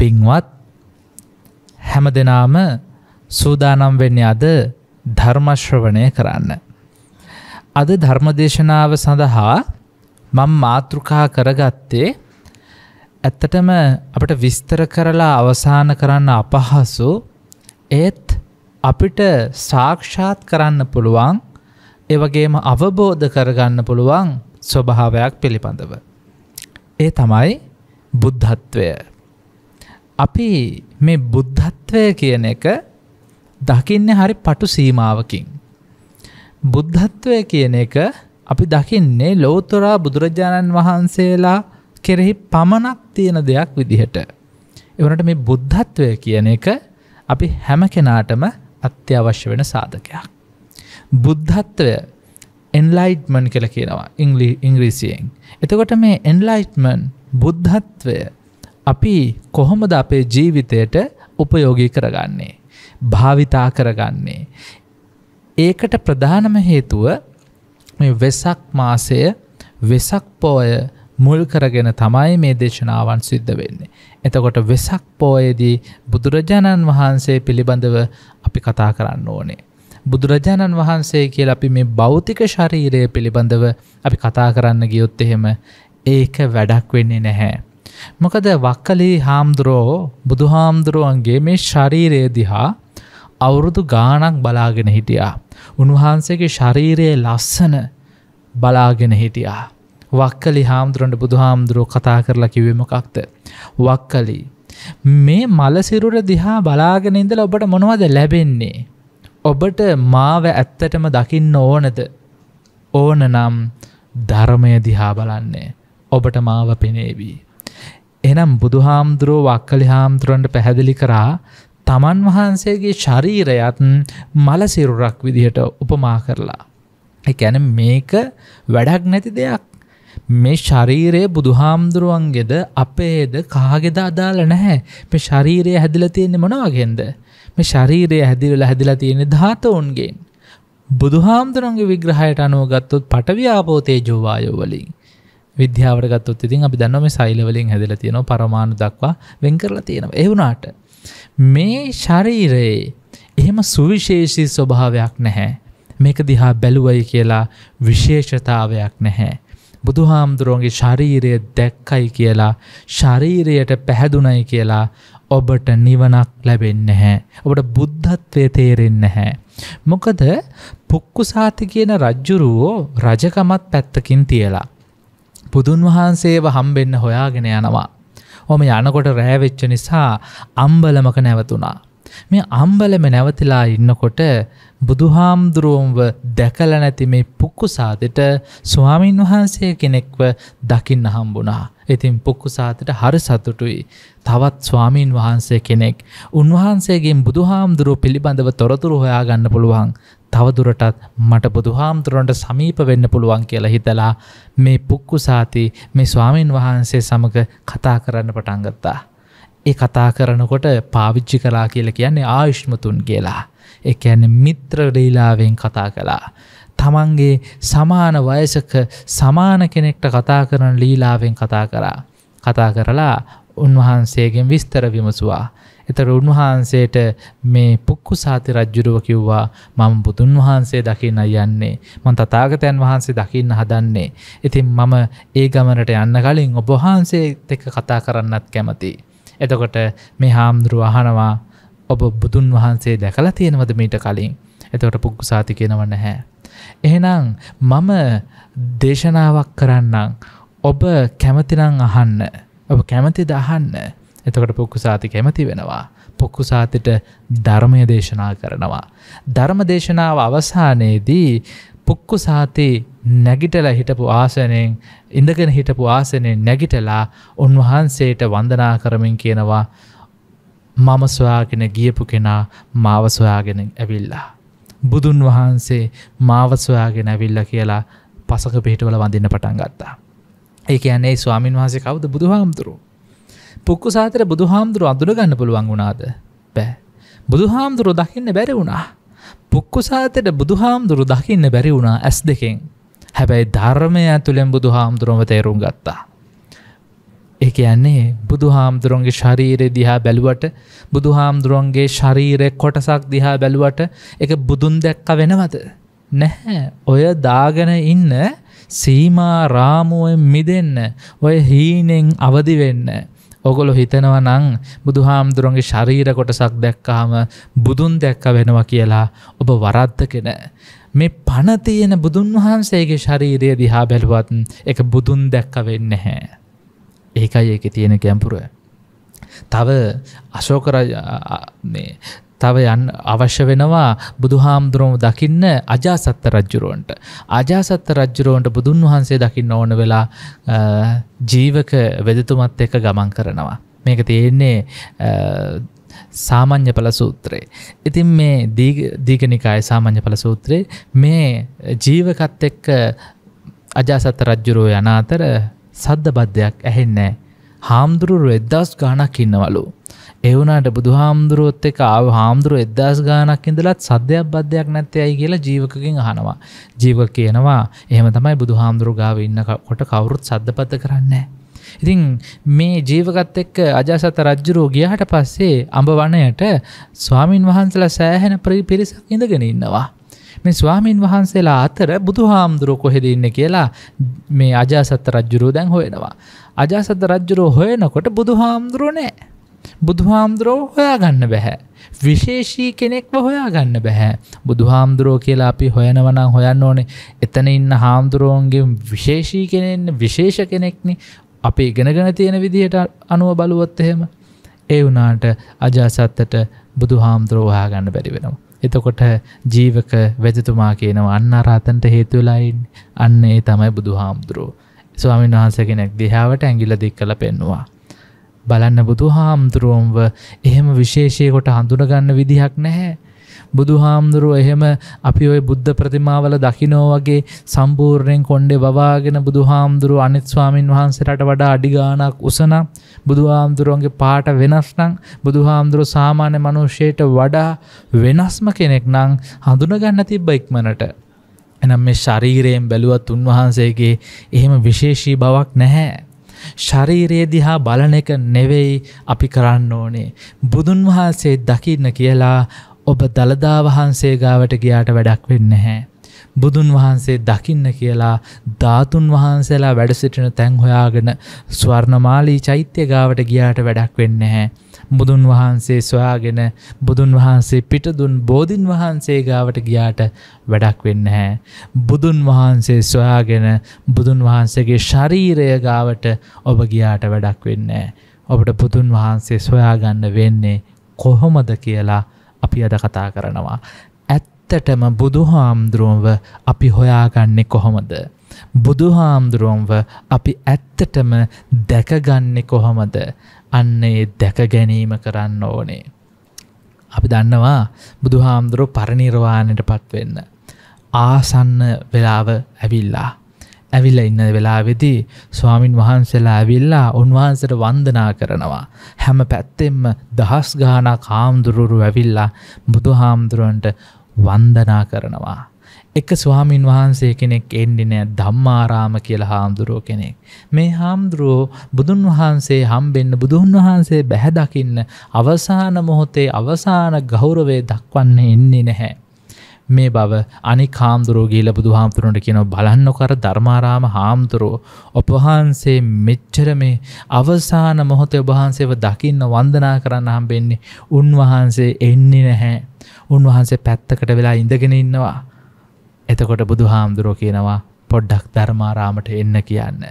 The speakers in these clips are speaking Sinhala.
පින්වත් හැම දෙනාම සූදානම් වෙන්නේ අද ධර්මශ්‍රවණය කරන්න. අද ධර්මදේශනාව සඳහා මම මාතෘකා කරගත්තේ ඇත්තටම අපට විස්තර කරලා අවසාන කරන්න අපහසු ඒත් අපිට සාක්ෂාත් කරන්න පුළුවන් ඒ වගේම අවබෝධ කරගන්න පුළුවන් ස්වභාවයක් පිළිබඳව. ඒ තමයි බුද්ධත්වය. අපි මේ බුද්ධත්වය කියන එක දකින්න හරි පටු සීමාවකින්. බුද්ධත්වය කියන එක අපි දකින්නේ ලෝතුරා බුදුරජාණන් වහන්සේලා කෙරෙහි පමණක් තියෙන දෙයක් විදිහට. එවනට මේ බුද්ධත්වය කියන එක අපි හැම කෙනාටම අත්‍යවශ්‍ය වෙන සාධකයක්. බුද්ධත්වය එන්ලයිට්මන් කළ කියනවා ඉංග්‍රීසියෙන්. එතකොට මේ එන්ලයිට්මන් බුද්ධත්වය අපි කොහොමද අපේ ජීවිතයට උපයෝගී කරගන්නේ. භාවිතා කරගන්නේ. ඒකට ප්‍රධානම හේතුව මේ වෙසක් මාසය වෙසක් පෝය මුල් කරගෙන තමයි මේ දේශනාවන් සිද්ධ වෙන්නේ. එතකොට වෙසක් පෝයේදී බුදුරජාණන් වහන්සේ පිළිබඳව අපි කතා කරන්න ඕනේ. බුදුරජාණන් වහන්සේ කියල අපි මේ භෞතික ශරීරය පිළිබඳව අපි කතා කරන්න ගියොත් එහෙම ඒක වැඩක් වෙන්නේ නැහැ. මොකද වක්කලී හාමුදුරෝ බුදු හාමුදුරුවන්ගේ මේ ශරීරය දිහා අවුරුදු ගානක් බලාගෙන හිටියා. උන්වහන්සේගේ ශරීරයේ ලස්සන බලාගෙන හිටියා. වක්කලි හාමුදුරන්ට බුදු හාමුදුරුවෝ කතා කරලා කිවමකක්ද. වක්කලී. මේ මලසිරුර දිහා බලාගෙන ඉඳල ඔබට මොනවද ලැබෙන්නේ. ඔබට මාව ඇත්තටම දකින්න ඕනද. ඕන නම් ධර්මය දිහා බලන්නේ. ඔබට මාව පෙනේවී. එනම් බුදුහාමුදුරුව වක්කලි හාමුදුරුවන්ට පැහැදිලි කරා තමන් වහන්සේගේ ශරීරයත් මලසිරුරක් විදිහට උපමා කරලා. එකැන මේක වැඩක් නැති දෙයක්. මේ ශරීරයේ බුදුහාමුදුරුවන්ගෙද අපේද කාගෙද අදාල නැහැ මේ ශරීරය හැදිල තියෙන්නේ මොනවගෙන්ද. මේ ශරීරය හැදිවල හැදිලා තියෙන ධාතවුන්ගෙන්. බුදුහාමුදුරන්ගේ විග්‍රහයට අනුවගත්තොත් පටවි්‍යාපෝතේ ජෝවායෝ වලින්. විද්‍යාවට ගත්තොත් ඉතින් අපි දන්නම සයිලවලින් හැදල තියෙන පරමාණු දක්වා වෙන් කරලා තියෙනව එවුණට මේ ශරීරයේ එහෙම සුවිශේෂී ස්වභාවයක් නැහැ මේක දිහා බැලුවයි කියලා විශේෂතාවයක් නැහැ බුදුහාමුදුරුවන්ගේ ශරීරය දැක්කයි කියලා ශරීරයට පැහැදුනයි කියලා ඔබට නිවනක් ලැබෙන්න හැ. ඔබට බුද්ධත්වය තේරෙන්න හැ. මොකද පුක්කු සාති කියන රජ්ජුරුවෝ රජකමත් පැත්තකින් තියලා. බුදුන් වහන්සේව හම්බෙන්න හොයාගෙන යනවා. හොම යනකොට රෑවෙච්ච නිසා අම්බලමක නැවතුනා. මේ අම්බලම නැවතිලා ඉන්නකොට බුදුහාමුදුරුවන්ව දැකල නැති මේ පුක්කුසාදට ස්වාමීන් වහන්සේ කෙනෙක්ව දකින්න හම්බුනා. ඉතින් පුක්කුසාතට හරි සතුටුයි. තවත් ස්වාමීන් වහන්සේ කෙනෙක්. උන්වහන්සේගෙන් බුදුහාමුදුරුව පිළිබඳව තොරතුරු හොයාගන්න පුළුවන්. තවදුරටත් මට බුදුහාමුදුරන්ට සමීප වෙන්න පුළුවන් කියලා හිතලා මේ පුක්කු සාති මේ ස්වාමීන් වහන්සේ සමඟ කතා කරන්න පටන්ගත්තා. ඒ කතා කරනකොට පාවිච්චි කලා කියල කියන්නේ ආයුෂ්මතුන් කියලා. එක ඇන මිත්‍ර ලීලාවෙන් කතා කලා. තමන්ගේ සමාන වයසක සමාන කෙනෙක්ට කතා කරන ලීලාවෙන් කතා කරා. කතා කරලා උන්වහන්සේගෙන් විස්තර විමසුවා. එතර උන්වහන්සේට මේ පුක්කු සාති රජ්ජුරුව කිව්වා මම බුදුන් වහන්සේ දකින්න යන්නේ මං තතාගතයන් වහන්සේ දකින්න හදන්නේ. ඉතින් මම ඒ ගමනට යන්න කලින් ඔබහන්සේ එක කතා කරන්නත් කැමති. එතකොට මේ හාමුදුරුව අහනවා ඔබ බුදුන් වහන්සේ දැකලා තියෙනවද මීට කලින් එතකොට පුක්කු සාති කෙනව නැහැ. එහෙනම් මම දේශනාවක් කරන්නම් ඔබ කැමතිනං අහන්න ඔබ කැමතිද අහන්න එතකට පුක්කුසාති කැමති වෙනවා. පුක්කුසාතිට ධර්මය දේශනා කරනවා. ධර්ම දේශනාව අවසානයේදී පුක්කුසාති නැගිටල හිටපු ආසනෙන් ඉඳගෙන හිටපු ආසනෙන් නැගිටලා උන්වහන්සේට වන්දනා කරමින් කියනවා මම සොයාගෙන ගියපු කෙනා මාව සොයාගෙන ඇවිල්ලා. බුදුන් වහන්සේ මාව සොයාගෙන ඇවිල්ල කියලා පසක පිහිටවල වඳන්න පටන් ගත්තා. ඒක යන්නේ ස්වාමින් වහසේ කවුද බුදුහාමුතුරුව පුක්කු සාතර බුදු හාමුදුරු අඳුරගන්න පුළුවන් වුණාද බෑ. බුදු හාමුදුරු දකින්න බැරි වුණා. පුක්කු සාතයට බුදු හාමුදුරු දකින්න බැරි වුණා ඇස් දෙකෙන්. හැබැයි ධර්මය ඇතුළෙන් බුදු හාමුදුරුවම තේරුම් ගත්තා. ඒක යන්නේ බුදු හාමුදුරුවන්ගේ ශරීරය දිහා බැලුවට බුදු හාමුදුරුවන්ගේ ශරීරය කොටසක් දිහා බැලුවට එක බුදුන් දැක්ක වෙනවද. නැහැ ඔය දාගෙන ඉන්න සීමා රාමුවෙන් මිදන්න ඔය හීනෙන් අවදිවෙන්න ඔගොලො හිතෙනව නං බුදුහාමුදුරන්ගේ ශරීර කොටසක් දැක්කාම බුදුන් දැක්ක වෙනවා කියලා ඔබ වරද්ද කෙන. මේ පනතියන බුදුන් වහන්සේගේ ශරීරය දිහා බැලුවත් එක බුදුන් දැක්ක වෙන්න හැ. ඒකයි ඒක තියෙන කැම්පුරුව. තව අශෝකර තව යන් අවශ්‍ය වෙනවා බුදුහාමුදුරුවම දකින්න අජාසත්ත රජ්ජුරුවන්ට. අජාසත්ත රජ්ජුරුවන්ට බුදුන් වහන්සේ දකින්න ඕන වෙලා ජීවක වෙදතුමත් එක ගමන් කරනවා. මේක තියෙන්නේ සාමං්්‍ය පල සූත්‍රයේ. ඉතින් මේ දීගනිකාය සාමං්්‍ය පල සූත්‍රයේ මේ ජීවකත් එක්ක අජාසත්ත රජ්ජුරුව යන අතර සද්ධ බද්ධයක් ඇහෙන්නේ. හාමුදුරුවරු එදස් ගානක් ඉන්නවලු. එවුනාට බුදුහාමුදුරුවොත් එක ආව හාමුදුරුව එදදාස් ගානක් ඉඳලත් සද්‍යයක් බද්ධයක් නැත්තේ ඇයි කියලා ජීවකකින් අහනවා. ජීවක කියනවා එහෙම තමයි බුදුහාමුදුරු ගාව ඉන්න කොට කවුරුත් සද්ධපත කරන්නේ. ඉතින් මේ ජීවකත් එක්ක අජාසත රජ්ජුරුව ගියාට පස්සේ අඹ වනයට ස්වාමින් වහන්සලා සෑහෙන පිරිසක් ඉඳගෙන ඉන්නවා. මේ ස්වාමීන් වහන්සේලා අතර බුදුහාමුදුරුව කොහෙද ඉන්න කියලා මේ අජාසත රජ්ජුරුව දැන් හොයනවා. අජාසත රජ්ජුරුව හොයනකොට බුදුහාමුදුරුව නෑ. බුදුහාමුදුරෝ හොයාගන්න බැහැ. විශේෂී කෙනෙක්ව හොයාගන්න බැහැ. බුදුහාමුදුරෝ කියලා අපි හොයනවනං හොයන්න ඕනේ එතන ඉන්න හාමුදුරුවන්ගේ විශේෂී කෙනෙන්න විශේෂ කෙනෙක්නි අප ඉගෙනගෙන තියෙන විදිහට අනුව බලුවොත් එහෙම. ඒ වනාට අජාසත්තට බුදු හාමුදුරෝ හයාගන්න බැරි වෙනවා. එතකොට ජීවක වැජතුමා කියනවා අන්න අරාතන්ට හේතුවලයින් අන්න ඒ තමයි බුදු හාමුදුරුවෝ ස්වාමින් වහන්ස කෙනෙක් දිහාවට ඇගිල දික් කළ පෙන්නවා. බලන්න බුදු හාමුදුරුවන්ව එහෙම විශේෂයකොට හඳුනගන්න විදිහක් නැහැ. බුදු හාමුදුරුව එහෙම අපි ඔය බුද්ධ ප්‍රතිමාවල දකිනෝ වගේ සම්පූර්ණයෙන් කොණ්ඩේ වවාගෙන බුදු හාමුදුරුව අනිත් ස්වාමින් වහන්සේට වඩා අඩිගානක් උසන බුදු හාමුදුරුවන්ගේ පාට වෙනස් නම් බුදු හාමුදුරුව සාමාන්‍ය මිනිසෙට වඩා වෙනස්ම කෙනෙක් නම් හඳුනගන්න තිබ්බ ඉක්මනට එනම් මේ ශරීරයෙන් බැලුවත් උන්වහන්සේගේ එහෙම විශේෂී බවක් නැහැ ශරීරයේ දිහා බලන එක නෙවෙයි අපි කරන්න ඕනේ. බුදුන් වහන්සේ දකින්න කියලා ඔබ දළදා වහන්සේ ගාවට ගියාට වැඩක් වෙන්නේ නැහැ. බුදුන් වහන්සේ දකින්න කියලා ධාතුන් වහන්සේලා වැඩසිටින තැන් හොයාගෙන ස්වර්ණමාලී චෛත්‍ය ගාවට ගියාට වැඩක් වෙන්නේ නැහැ. බුදුන් වහන්සේ සොයාගෙන බුදුන් වහන්සේ පිටදුන් බෝධින් වහන්සේ ගාවට ගියාට වැඩක් වෙන්නේ නැහැ. බුදුන් වහන්සේ සොයාගෙන බුදුන් වහන්සේගේ ශරීරය ගාවට ඔබ ගියාට වැඩක් වෙන්නේ නැහැ. ඔබට බුදුන් වහන්සේ සොයාගන්න වෙන්නේ කොහොමද කියලා අපි අද කතා කරනවා. ඇත්තටම බුදුහාමුදුරුවන්ව අපි හොයාගන්නේ කොහොමද. බුදුහාමුදුරුවන්ව අපි ඇත්තටම දැකගන්නේ කොහොමද අන්න ඒ දැක ගැනීම කරන්න ඕනේ. අපි දන්නවා බුදුහාමුදුරුව පරිනිර්වාණයට පත්වෙන්න. ආසන්න වෙලාව ඇවිල්ලා. ඇවිල්ල ඉන්න වෙලාවෙදී ස්වාමින් වහන්සේලා ඇවිල්ලා උන්වහන්සට වන්දනා කරනවා. හැම පැත්තෙම දහස් ගාන කාමුදුරුරු ඇවිල්ලා බුදු හාමුදුරුවන්ට වන්දනා කරනවා. එක ස්වාමීන් වහන්සේ කෙනෙක් එන්නේ නෑ ධම්මාරාම කියලා හාමුදුරුව කෙනෙක්. මේ හාමුදුරුවෝ බුදුන් වහන්සේ හම්බෙන්න බුදුන් වහන්සේ බැහැ දකින්න අවසාන මොහොතේ අවසාන ගෞරවේ දක්වන්න එන්නේ නැහැ. මේ බව අනි කාම්දුරෝ ගීල බුදු හාමුදුරුවන්ට කියනව බලන්නොකර ධර්මාරාම හාමුදුරෝ ඔපවහන්සේ මෙච්චර මේ අවසාන මොහොතේ ඔබහන්සේව දකින්න වන්දනා කරන්න හම්බෙන්නේ උන්වහන්සේ එන්නේ නැහැ. උන්වහන්සේ පැත්තකට වෙලා ඉඳගෙන ඉන්නවා. එතකොට බුදු හාමුදුරෝ කියනවා පොඩ්ඩක් ධර්මාරාමට එන්න කියන්න.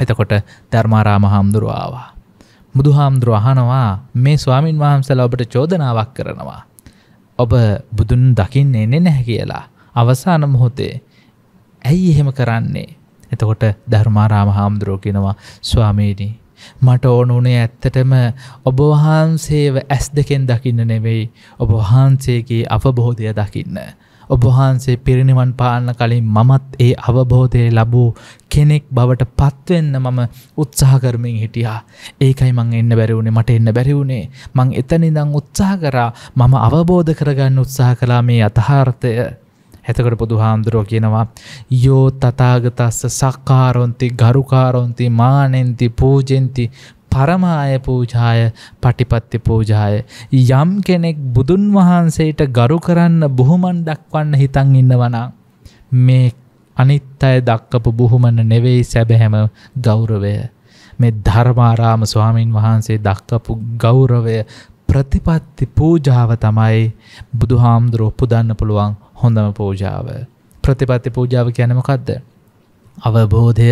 එතකොට ධර්මාරාම හාමුදුරුවාවා. බුදු හාමුදුරුව අහනවා මේ ස්වාමින් වහන්සලා ඔබට චෝදනාවක් කරනවා. ඔබ බුදුන් දකින්න එන්නේ නැහැ කියලා. අවසාන මොහොතේ ඇයි එහෙම කරන්නේ එතකොට ධර්මාරාම හාමුදුරුව කෙනවා ස්වාමීණී මට ඕන උනේ ඇත්තටම ඔබවහන්සේව ඇස් දෙකෙන් දකින්න නෙවෙයි ඔබවහන්සේගේ අවබෝධය දකින්න. ඔබවහන්සේ පිරිනිවන් පාන්න කලින් මමත් ඒ අවබෝධය ලැබූ කෙනෙක් බවට පත්වෙන්න මම උත්සාහ කරමින් හිටියා. ඒකයි මං එන්න බැරි වුණේ මට එන්න බැරි වුණේ. මං එතන ඉඳන් උත්සාහ කරා මම අවබෝධ කරගන්න උත්සාහ කළා මේ යථාර්ථය. හැතකට බුදු හාමුදුරුව කියනවා යෝ තතාගතස්ස සක්කාරොන්ති ගරුකාරොන්ති මානෙන්ති පූජෙන්ති පරමාය පූජාය පටිපත්ති පූජාය. යම් කෙනෙක් බුදුන් වහන්සේට ගරු කරන්න බොහොමන් දක්වන්න හිතන් ඉන්නවනා. මේ අනිත් අය දක්කපු බොහොමන නෙවෙයි සැබහැම ගෞරවය. මේ ධර්මාරාම ස්වාමීන් වහන්සේ දක්කපු ගෞරවය ප්‍රතිපත්ති පූජාව තමයි බුදුහාමුදුර ඔප්පු දන්න පුළුවන් හොඳම පූජාව. ප්‍රතිපත්ති පූජාව කියනමකක්ද. අවබෝධය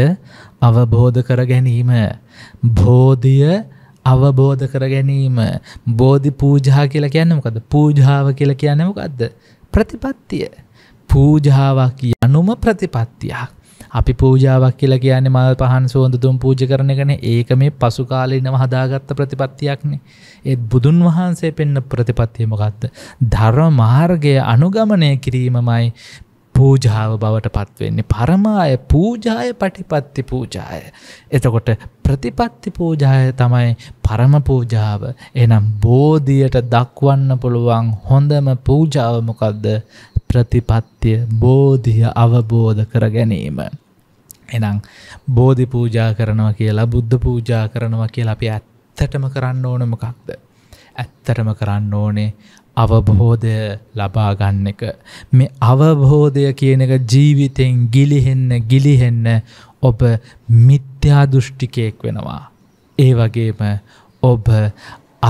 අවබෝධ කර ගැනීම. බෝධිය අවබෝධ කර ගැනීම බෝධි පූජා කියලා කියන්නමකද පූජාව කියලා කියන්නමකක්ද ප්‍රතිපත්තිය පූජාවක් යනුම ප්‍රතිපත්තියක් අපි පූජාවක් කියලා කියන්නේ මල් පහන් සුවඳ දුම් පූජ කරන එකනේ ඒක මේ පසු කාලීනව හදාගත්ත ප්‍රතිපත්තියක්නේ. ඒත් බුදුන් වහන්සේ පෙන්න ප්‍රතිපත්තිය මොකක්ද? ධර්ම මාර්ගය අනුගමනය කිරීමමයි පූජාව බවට පත්වෙන්නේ පරමාය පූජාය පටිපත්ති පූජාය. එතකොට ප්‍රතිපත්ති පූජාය තමයි පරම පූජාව එනම් බෝධියට දක්වන්න පුළුවන් හොඳම පූජාවමොකක්ද ප්‍රතිපත්තිය බෝධිය අවබෝධ කර ගැනීම. එනම් බෝධි පූජා කරනවා කියලා බුද්ධ පූජා කරනවා කියලා අපි ඇත්තටම කරන්න ඕන මොකක්ද. ඇත්තටම කරන්න ඕනේ අවබෝධය ලබාගන්න එක. මේ අවබෝධය කියන එක ජීවිතෙන් ගිලිහෙන්න ගිලිහෙන්න ඔබ මිත්‍යා දෘෂ්ටිකයෙක් වෙනවා. ඒ වගේම ඔබ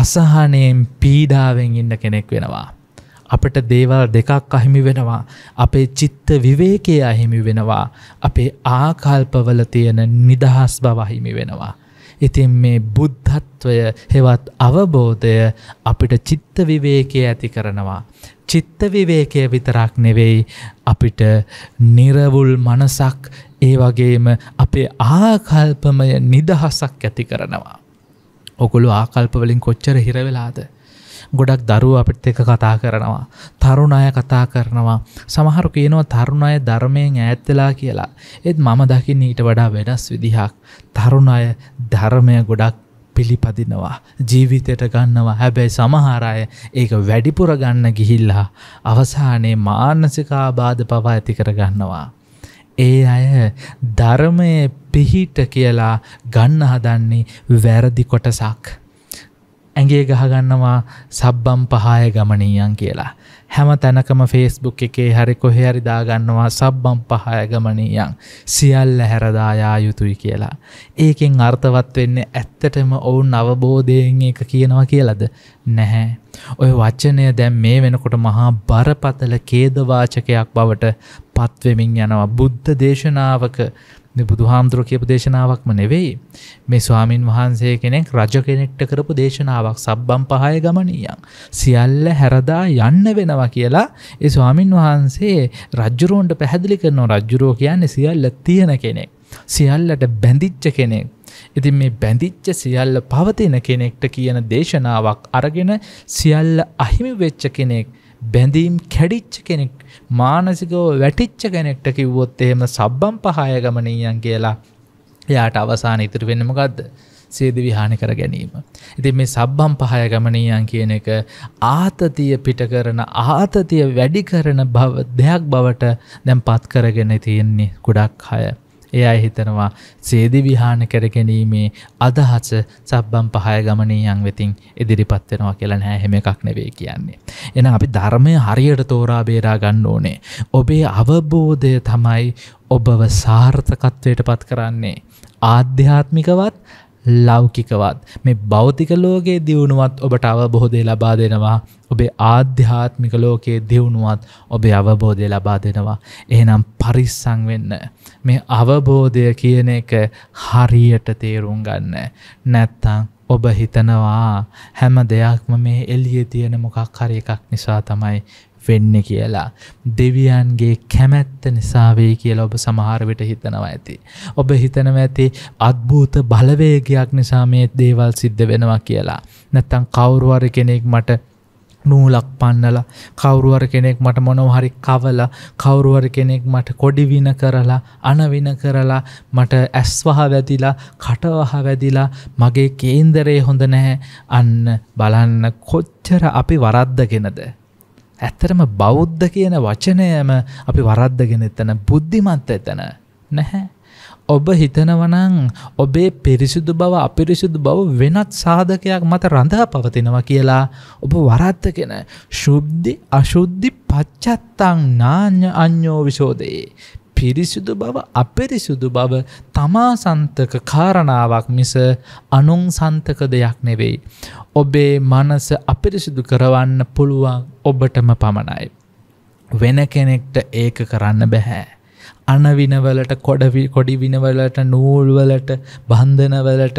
අසහනයෙන් පීඩාවෙන් ඉන්න කෙනෙක් වෙනවා. අපට දේවල් දෙකක් අහිමි වෙනවා අපේ චිත්ත විවේකය අහිමි වෙනවා අපේ ආකල්පවල තියෙන නිදහස් බව අහිමි වෙනවා ඉතින් මේ බුද්ධත්වය හෙවත් අවබෝධය අපිට චිත්ත විවේකය ඇති කරනවා චිත්ත විවේකය විතරක් නෙවෙයි අපිට නිරවුල් මනසක් ඒ වගේම අපේ ආකල්පමය නිදහසක් ඇති කරනවා ඔකුළු ආකල්පවලින් කොච්චර හිරවෙලාද ගොඩක් දරුව අපිත් එක කතා කරනවා. තරුණ අය කතා කරනවා. සමහරු කියනවා තරුණ අය ධර්මයෙන් ඈත් වෙලා කියලා. ඒත් මම දකින්න ඊට වඩා වෙනස් විදිහක්. තරුණ අය ධර්මය ගොඩක් පිළිපදිනවා. ජීවිතයට ගන්නවා. හැබැයි සමහර අය ඒක වැඩිපුර ගන්න ගිහිල්ලා අවසානයේ මානසික ආබාධ පවා ඇති කර ගන්නවා. ඒ අය ධර්මයේ පිහිට කියලා ගන්න හදන්නේ වැරදි කොටසක්. ඇගේ ගහගන්නවා සබ්බම් පහය ගමනීයන් කියලා. හැම තැනකම ෆේස්බුක් එකේ හරි කොහෙ හරි දාගන්නවා සබ්බම් පහය ගමනීයන් සියල්ල හැරදායා යුතුයි කියලා. ඒකෙන් අර්ථවත් වෙන්නේ ඇත්තටම ඔවුන් අවබෝධයෙන් එක කියනවා කියලද නැහැ. ඔය වචනය දැන් මේ වෙනකොට මහා බරපතල කේදවාචකයක් බවට පත්වෙමින් යනවා බුද්ධ දේශනාවක බුදුහාමුදුරුව කියපු දේශනාවක්ම නෙවෙයි මේ ස්වාමින් වහන්සේ කෙනෙක් රජ කෙනෙක්ට කරපු දේශනාවක් සබ්බම් පහය ගමනියන් සියල්ල හැරදා යන්න වෙනවා කියලා ඒ ස්වාමින් වහන්සේ රජ්ජුරුවන්ට පැහැදිලි කරනවා රජ්ජුරුව කියන්නේ සියල්ල තියෙන කෙනෙක් සියල්ලට බැඳිච්ච කෙනෙක් ඉතින් මේ බැඳිච්ච සියල්ල පවතින කෙනෙක්ට කියන දේශනාවක් අරගෙන සියල්ල අහිමි වෙච්ච කෙනෙක් බැඳීම් කැඩිච්ච කෙනෙක් මානසිකව වැටිච්ච කෙනෙක්ට කිව්වොත් එහෙම සබ්බම් පහය ගමනීයන් කියලා එයාට අවසාන ඉතිරි වෙන්න මොකක්ද සේද විහානි කර ගැනීම. ඉතින් මේ සබ්බම් පහය ගමනීයන් කියන එක ආතතිය පිට කරන ආතතිය වැඩි කරන බව දෙයක් බවට දැන් පත් කරගෙන තියෙන්නේ ගොඩක් අය. ඒ අය හිතනවා සේදි විහාන කරගැනීමේ අදහස සබ්බම් පහය ගමනීයන් වෙතින් ඉදිරිපත් වෙනවා කියලා නෑ හැම එකක් නෙවෙයි කියන්නේ. එහෙනම් අපි ධර්මය හරියට තෝරා බේරා ගන්න ඕනේ. ඔබේ අවබෝධය තමයි ඔබව සාර්ථකත්වයට පත් කරන්නේ. ආධ්‍යාත්මිකවත් ලෞකිකවත් මේ බෞතික ලෝකයේ දියුණුවත් ඔබට අවබොහෝදේ ලබා දෙනවා ඔබේ ආධ්‍යාත්මික ලෝකයේ දියුණුවත් ඔබේ අවබෝධය ලබා දෙනවා එහෙනම් පරිස්සං වෙන්න මේ අවබෝධය කියන එක හරියට තේරුම් ගන්න නැත්තං ඔබ හිතනවා හැම දෙයක්ම මේ එලිය තියෙන මොකක් හරි එකක් නිසා තමයි වෙන්න කියලා. දෙවියන්ගේ කැමැත්ත නිසාවේ කියලා ඔබ සමහරවිට හිතනවා ඇති. ඔබ හිතනව ඇති අත්භූත බලවේගයක් නිසා මේ දේවල් සිද්ධ වෙනවා කියලා. නැත්තං කවුරුවර කෙනෙක් මට නූලක් පන්නල කවුරුවර කෙනෙක් මට මොනවහරි කවල කවුරුවර කෙනෙක් මට කොඩිවින කරලා අනවින කරලා මට ඇස්වහ වැදිලා කටවහ වැදිලා මගේ කේන්දරේ හොඳ නැහැ අන්න බලන්න කොච්චර අපි වරද්දගෙනද ඇත්තරම බෞද්ධ කියන වචනයම අපි වරද්දගෙන එතන බුද්ධිමත් එතන නැහැ. ඔබ හිතනවනං ඔබේ පිරිසිුදු බව අපිරිසිුදු බව වෙනත් සාධකයක් මත රඳහා පවතිනවා කියලා ඔබ වරත්තගෙන ශුද්ධි අශුද්ධි පච්චත්තං නා්‍ය අඥ්ඥෝ විශෝදයේ පිරිසිුදු බව අපිරිසිුදු බව තමා සන්තක කාරණාවක් මිස අනුන් සන්තක දෙයක් නෙවෙයි. ඔබේ මනස අපිරිසිදු කරවන්න පුළුවන් ඔබටම පමණයි. වෙන කෙනෙක්ට ඒක කරන්න බැහැ. අනවිනවලට කොඩවි කොඩි විනවලට නූල්වලට බන්ධනවලට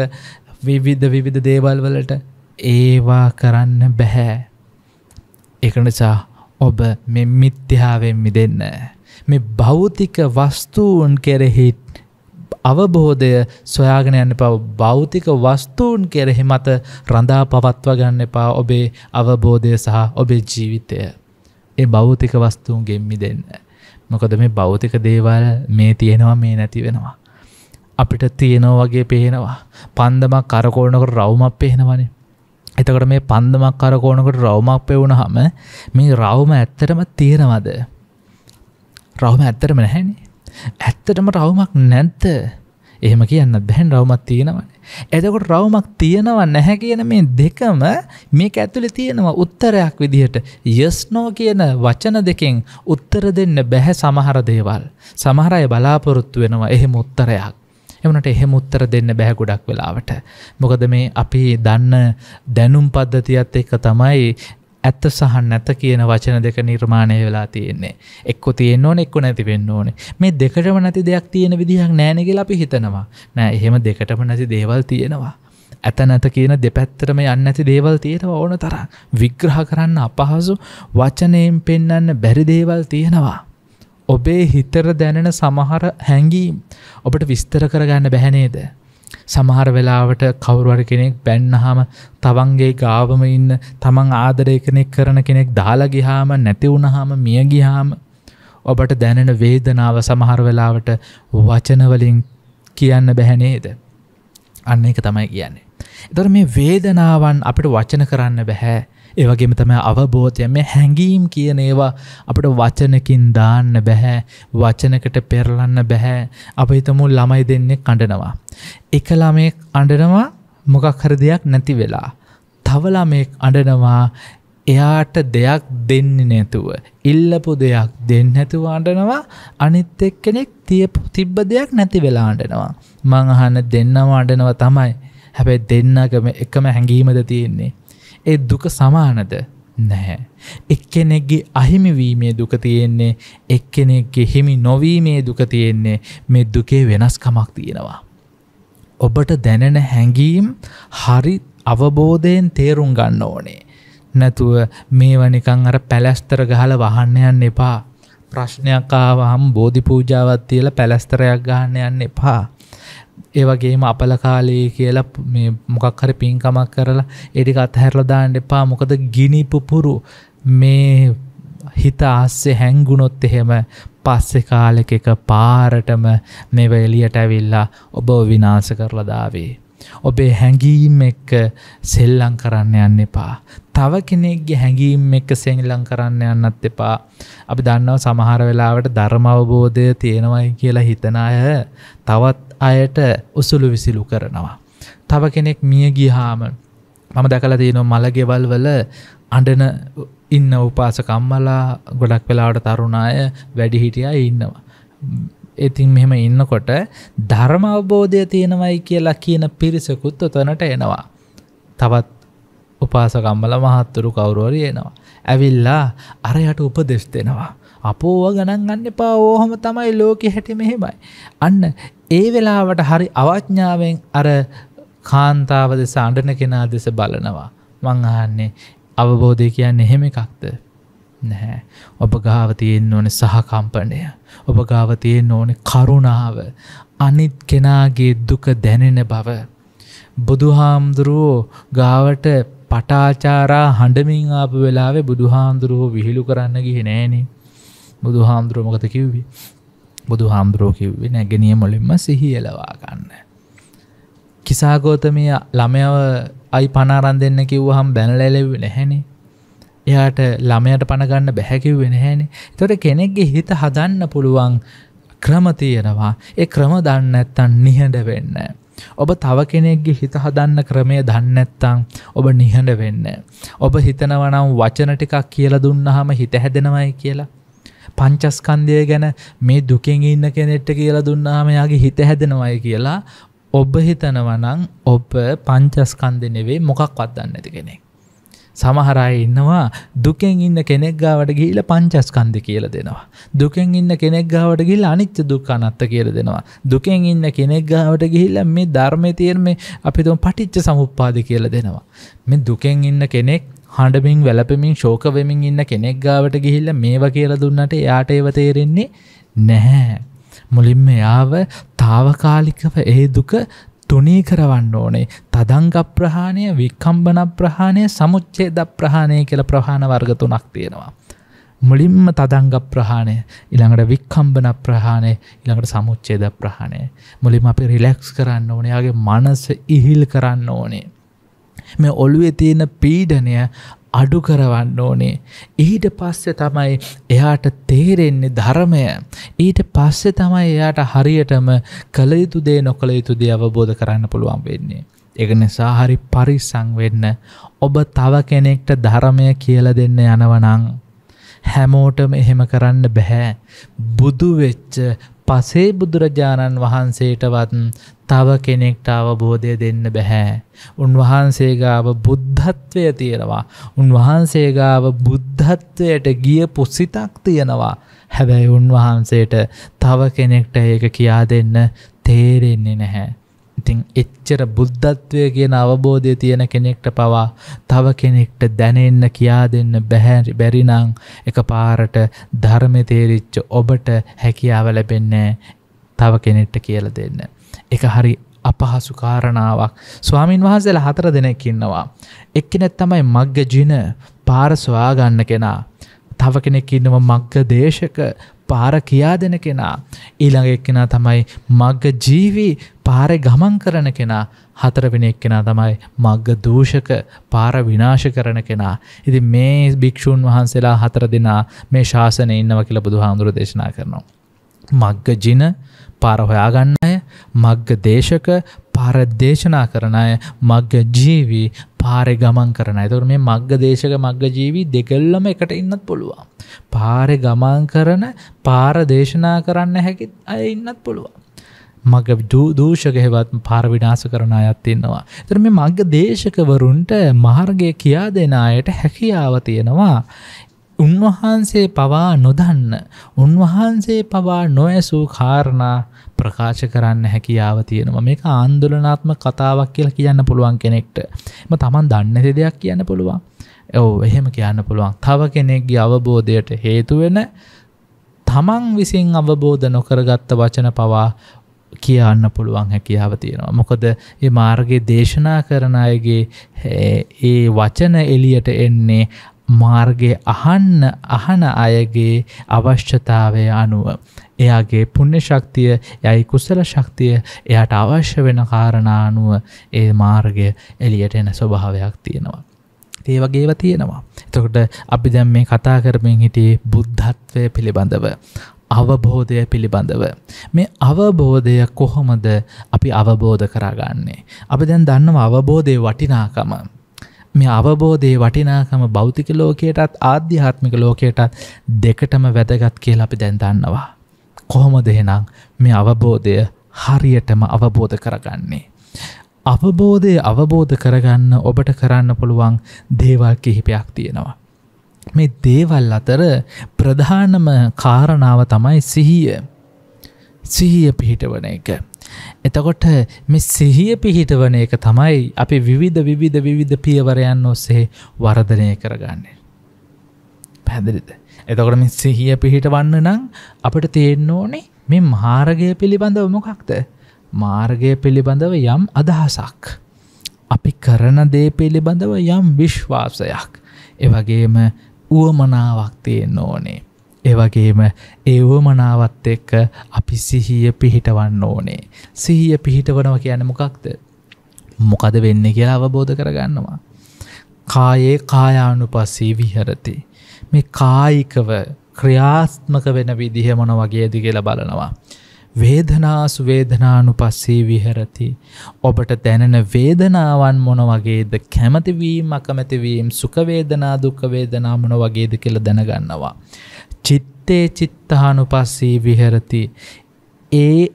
විවිධ විවිධ දේවල් වලට ඒවා කරන්න බැහැ. එක නිසා ඔබ මෙ මිත්‍යහාවෙන් මිදන්න. මේ භෞතික වස්තුූන් කෙරෙහි අවබෝධය සොයාගෙන යන්න පව භෞතික වස්තුූන් කෙරෙහි මත රඳා පවත්ව ගන්න එපා ඔබේ අවබෝධය සහ ඔබේ ජීවිතය. ඒ භෞතික වස්තුූන්ගෙන් මිදන්න. මොකද මේ භෞතික දේවල් මේ තියෙනවා මේ නැති වෙනවා. අපිට තියෙනෝ වගේ පේනවා. පන්දමක් කරකෝනකට රවුමක් පේනවනේ. එතකට මේ පන්දමක් කරකෝනකට රවුමක් පෙවුණ හම මේ රවුම ඇත්තටම තියෙනවද. රවම ඇත්තටම නැහැනේ. ඇත්තටම රවුමක් නැත්ත එහෙම කියන්න බැහැන් රවමක් තියෙනවන. එදකොට රවමක් තියෙනව නැහැ කියන මේ දෙකම මේක ඇතුළි තියෙනවා උත්තරයක් විදිහට යස්නෝ කියන වචන දෙකෙන් උත්තර දෙන්න බැහැ සමහර දේවල්. සමහර අය බලාපොරොත්තු වෙනවා එහෙම උත්තරයක්. එමනට එහෙම උත්තර දෙන්න බැහැ ගොඩක් වෙලාවට. මොකද මේ අපි දන්න දැනුම් පද්ධතියත් එක්ක තමයි ඇත්ත සහ නැත කියන වචන දෙක නිර්මාණය වෙලා තියෙන්නේ එක්ක තියෙන්න ඕන එක්ක නැති වෙන්න ඕනේ මේ දෙකටම නැති දෙයක් තියෙන විදිහක් නෑනගෙල අපි හිතනවා නෑ එහෙම දෙකටම නැති දේවල් තියෙනවා ඇත නැත කියන දෙපැත්තරම යන්න ඇති දේවල් තියෙනවා ඕන තරම් විග්‍රහ කරන්න අපහසු වචනයෙන් පෙන්වන්න බැරි දේවල් තියෙනවා ඔබේ හිතර දැනෙන සමහර හැඟීම් ඔබට විස්තර කරගන්න බැහැනේද සමහර වෙලාවට කවුරුවර කෙනෙක් බැන්නහාම තවන්ගේ ගාවම ඉන්න තමන් ආදරය කෙනෙක් කරන කෙනෙක් දාලගිහාම නැතිවුණහාම මියගිහාම ඔබට දැනෙන වේදනාව සමහර වෙලාවට වචනවලින් කියන්න බැහැනේද. අන්න එක තමයි කියන්නේ. එතොර මේ වේදනාවන් අපිට වචන කරන්න බැහැ ඒවගේම තම අවබෝධය මේ හැඟීම් කියන ඒවා අපට වචනකින් දාන්න බැහැ වචනකට පෙරලන්න බැහැ අප හිතමු ළමයි දෙන්නේ කඩනවා. එක ළමයෙක් අඩනවා මොකක් හර දෙයක් නැති වෙලා. තවලාමෙක් අඩනවා එයාට දෙයක් දෙන්න නැතුව. ඉල්ලපු දෙයක් දෙන්න නැතුව අඩනවා අනිත් එක්කෙනෙක් තියපු තිබ්බ දෙයක් නැති වෙලා අඩනවා. මං අහන්න දෙන්නම අඩනවා තමයි. හැබැයි දෙන්නගම එකම හැඟීමද තියෙන්නේ. ඒ දුක සමානද නැහැ. එක්කෙනෙක්ගේ අහිමිවීමේ දුක තියෙන්නේ එක්කෙනෙක්ගේ හිමි නොවීමේ දුක තියෙන්නේ මේ දුකේ වෙනස්කමක් තියෙනවා. ඔබට දැනෙන හැඟීම් හරි අවබෝධයෙන් තේරුම් ගන්න ඕනේ. නැතුව මේව නිකං අර පැලැස්තර ගහල වහන්න යන්න එපා. ප්‍රශ්නයක් ආවහම් බෝධි පූජාවත් තියලා පැලැස්තරයක් ගන්න යන්න එපා. ඒවගේම අපල කාලයේ කියලා මේ මොකක් හරි පින්කමක් කරලා එඩික අත්හැරල දාන්න එපා මොකද ගිනි පුපුරු මේ හිත ආස්සේ හැංගුණොත් එහෙම පස්සෙ කාලෙක එක පාරටම මෙව එලියට ඇවිල්ලා ඔබ විනාස කරලා දාවේ. ඔබේ හැඟීම් එක්ක සෙල්ලං කරන්න යන්න එපා. තව කෙනෙක්ගේ හැඟීම් එක්ක සෙල්ලං කරන්න යන්නත් එපා. අපි දන්නව සමහර වෙලාවට ධර්ම අවබෝධය තියෙනවයි කියලා හිතන අය තවත් අයට උසුළු විසිලු කරනවා. තව කෙනෙක් මිය ගිහාම මම දැකල තියෙනවා මළගෙවල් වල අඩන ඉන්න උපාසකම්මලා ගොඩක් වෙලාවට තරුණාය වැඩිහිටියා ඉන්නවා. ඉතින් මෙහෙම ඉන්නකොට ධර්ම අවබෝධය තියෙනවයි කියලා කියන පිරිසකුත් ඔතනට එනවා. තවත් උපාසකම්මල මහත්තුරු කවුරුවරි එනවා. ඇවිල්ලා අරයට උපදෙස් දෙෙනවා. අපෝව ගණන් ගන්න එපා ඕහොම තමයි ලෝකෙ හැටි මෙහෙමයි. අන්න ඒ වෙලාවට හරි අවඥ්ඥාවෙන් අර කාන්තාව දෙස අඩන කෙනා දෙස බලනවා. මං අහන්නේ අවබෝධය කියන්න එහෙම එකක්ද. නැහැ. ඔබ ගාව තියෙන් ඕන සහකම්පනය. ඔබ ගාව තියෙන් ඕන කරුණාව. අනිත් කෙනාගේ දුක දැනෙන බව. බුදුහාමුදුරුවෝ ගාවට පටාචාරා හඬමින් ආපු වෙලාවේ බුදුහාමුදුරුවෝ විහිළු කරන්න ගිහි නෑනේ. බුදු හාමුදුරුවමකත කිව්වි බුදු හාමුදුරෝ කිව්වේ නැගෙනිය මොලින්ම සිහියලවා ගන්න. කිසාගෝතමය ළමයව අයි පනාරන් දෙන්න කිව්වහම් බැනලැලෙව් නැහැනේ එයාට ළමයට පණගන්න බැහැකිව් වෙනහැනේ තොට කෙනෙක්ගේ හිත හදන්න පුළුවන් ක්‍රම තියෙනවා ඒ ක්‍රම දන්නඇත්තන් නිහඬ වෙන්න. ඔබ තව කෙනෙක්ගේ හිත හදන්න ක්‍රමය දන්නැත්තං ඔබ නිහඬ වෙන්න. ඔබ හිතනවනම් වචන ටිකක් කියල දුන්නහම හිත හැදෙනවයි කියලා පංචස්කන්දය ගැන මේ දුකෙන් ඉන්න කෙනෙට්ට කියලා දුන්නාම යාගේ හිත හැදෙනවයි කියලා ඔබ හිතනවනං ඔබ පංචස්කන්ද නෙවේ මොකක්වත් දන්න ඇති කෙනෙක්. සමහරයි ඉන්නවා දුකෙන් ඉන්න කෙනෙක් ගාවට ගිහිල පංචස්කන්ධ කියලා දෙනවා. දුකෙන් ඉන්න කෙනෙක් ගාවට ගිහිල්ලා අනිත්‍ය දුක්ඛ අනාත්ත කියලා දෙනවා. දුකෙන් ඉන්න කෙනෙක් ගාවට ගිහිල්ලා මේ ධර්මයේ තියෙන මේ අපි තුන් පටිච්ච සමුප්පාද කියලා දෙනවා. මේ දුකෙන් ඉන්න කෙනෙක් හඬමින් වැලපමින් ශෝක වෙමින් ඉන්න කෙනෙක් ගාවට ගිහිල්ල මේව කියල දුන්නට යාට ඒව තේරෙන්නේ නැහැ. මුලින්ම යාව තාවකාලිකව ඒ දුක තුනී කරවන්න ඕනේ තදංග ප්‍රහාණය විකම්බන ප්‍රහාණය සමුච්චේ ද ප්‍රහාණය කළ ප්‍රහාණ වර්ග තුනක් තියෙනවා. මුලින්ම තදංග ප්‍රහාණය ඉළඟට වික්කම්බන ප්‍රහාණය ඉළඟට සමුච්චේද ප්‍රහණය මුලින් අපි රිලෙක්ස් කරන්න ඕනයාගේ මනස ඉහිල් කරන්න ඕනේ. මේ ඔළුවේ තියෙන පීඩනය අඩු කරවන්න ඕනේ. ඊට පස්සේ තමයි එයාට තේරෙන්නේ ධර්මය. ඊට පස්සේ තමයි එයාට හරියටම කළ යුතු දේ නොකළ යුතු දේ අවබෝධ කරන්න පුළුවන් වෙන්නේ. ඒක නිසා හරි පරිස්සම් වෙන්න. ඔබ තව කෙනෙක්ට ධර්මය කියලා දෙන්න යනවනම් හැමෝටම එහෙම කරන්න බෑ. බුදු වෙච්ච පසේ බුදුරජාණන් වහන්සේටවත් තව කෙනෙක්ට අවබෝධය දෙන්න බැහැ. උන්වහන්සේගාව බුද්ධත්වය තියෙනවා. උන්වහන්සේගාව බුද්ධත්වයට ගිය පුසිතක් තියෙනවා. හැබැයි උන්වහන්සේට තව කෙනෙක්ට ඒක කියා දෙන්න තේරෙන්නේ නැහැ. ඉතින් එච්චර බුද්ධත්වය කියන අවබෝධය තියෙන කෙනෙක්ට පවා තව කෙනෙක්ට දැනෙන්න කියා දෙන්න බැහැ බැරිනම් එකපාරට ධර්මයේ තේරිච්ච ඔබට හැකියාව ලැබෙන්නේ තව කෙනෙක්ට කියලා දෙන්න. ඒක හරි අපහසු කාරණාවක් ස්වාමින් වහන්සේලා හතර දෙනෙක් ඉන්නවා. එක්කෙනෙක් තමයි මග්ග ජින පාර සොයාගන්න කෙනා. තව කෙනෙක් ඉන්නව මග්ග දේශක පාර කියා දෙන කෙනා ඊළඟ එක්කෙනා තමයි මග්ග ජීවි පාරේ ගමන් කරන කෙනා හතරවෙනි එක්කෙනා තමයි මග්ග දූෂක පාර විනාශ කරන කෙනා. ඉතින් මේ භික්ෂුන් වහන්සේලා හතර දෙනා මේ ශාසනයේ ඉන්නවා කියලා බුදුහාමුදුරු දේශනා කරනවා. මග්ග ජින පාර හොයාගන්න අය මග්ග දේශක පාරදේශනා කරන අය මග්ග ජීවී පාරෙ ගමන් කරන තුර මේ මග්ග දේශක මග්ග ජීවී දෙකල්ලම එකට ඉන්නත් පුළුවන්. පාරෙ ගමන් කරන පාර දේශනා කරන්න හැකිත් අය ඉන්නත් පුළුවන්. මග දූෂකහෙවත් පාර විනාස කරන අයත් ඉන්නවා. තර මේ මග්ග දේශකවරුන්ට මාර්ගය කියා දෙන අයට හැකියාව තියෙනවා. උන්වහන්සේ පවා නොදන්න උන්වහන්සේ පවා නොඇසූ කාරණා ප්‍රකාශ කරන්න හැකියාව තියෙනවා මේක ආන්දුලනාත්ම කතාවක් කියලා කියන්න පුළුවන් කෙනෙක්ට එම තමන් දන්නති දෙයක් කියන්න පුළුවන් ඔව එහෙම කියන්න පුළුවන් තව කෙනෙක්ගේ අවබෝධයට හේතුවෙන තමන් විසින් අවබෝධ නොකරගත්ත වචන පවා කියන්න පුළුවන් හැකියාව තියෙනවා. මොකද ඒ මාර්ගයේ දේශනා කරන අයගේ ඒ වචන එලියට එන්නේ මාර්ගය අහන්න අහන අයගේ අවශ්‍යතාවය අනුව. එයාගේ පුුණ්‍ය ශක්තිය යයි කුස්සල ශක්තිය එයට අවශ්‍ය වෙන කාරණානුව ඒ මාර්ගය එලියට එන ස්වභාවයක් තියෙනවා. ඒ වගේව තියෙනවා. එතකොට අපි දැම් මේ කතා කරමින් හිටියේ බුද්ධත්වය පිළිබඳව. අවබෝධය පිළිබඳව. මේ අවබෝධය කොහොමද අපි අවබෝධ කරාගන්නේ. අපි දැන් දන්නව අවබෝධය වටිනාකම. මේ අවබෝධයේ වටිනාකම භෞතික ලෝකයටත් ආධ්‍යාත්මික ලෝකයටත් දෙකටම වැදගත් කියලා අපි දැන් දන්නවා. කොහොමද එහෙනම් මේ අවබෝධය හරියටම අවබෝධ කරගන්නේ. අවබෝධය අවබෝධ කරගන්න ඔබට කරන්න පුළුවන් දේවල් කිහිපයක් තියෙනවා. මේ දේවල් අතර ප්‍රධානම කාරණාව තමයි සිහිය. සිහිය පිහිටවන එක. එතකොට මෙ සිහිය පිහිටවන එක තමයි අපි විවිධ විවිධ විවිධ පියවරයන් ඔස්සේ වර්ධනය කරගන්නේ. පැදිරිද. එතකොට මෙ සිහිය පිහිටවන්න නම් අපට තියෙන් ඕනේ මේ මාර්ගය පිළිබඳව මොකක්ද. මාර්ගය පිළිබඳව යම් අදහසක්. අපි කරන දේ පිළිබඳව යම් විශ්වාසයක්. එවගේම වුවමනාවක් තියෙන් ඕනේ. එවගේම ඒවමනාවත් එක්ක අපි සිහිය පිහිටවන්න ඕනේ. සිහිය පිහිටවනව කියන මොකක්ද. මොකද වෙන්න කියලා අවබෝධ කරගන්නවා. කායේ කායානු පස්සී විහරති. මේ කායිකව ක්‍රියාත්මක වෙන විදිහමන වගේද කියලා බලනවා. වේදනාසු වේදනානු පස්සේ විහරති. ඔබට දැනෙන වේදනාවන් මොන වගේද කැමතිවීම් අකමැතිවීම් සුකවේදනා දුක්කවේදනා මොන වගේද කියල දැනගන්නවා. චිත්තේ චිත්තානුපස්සී විහෙරති ඒ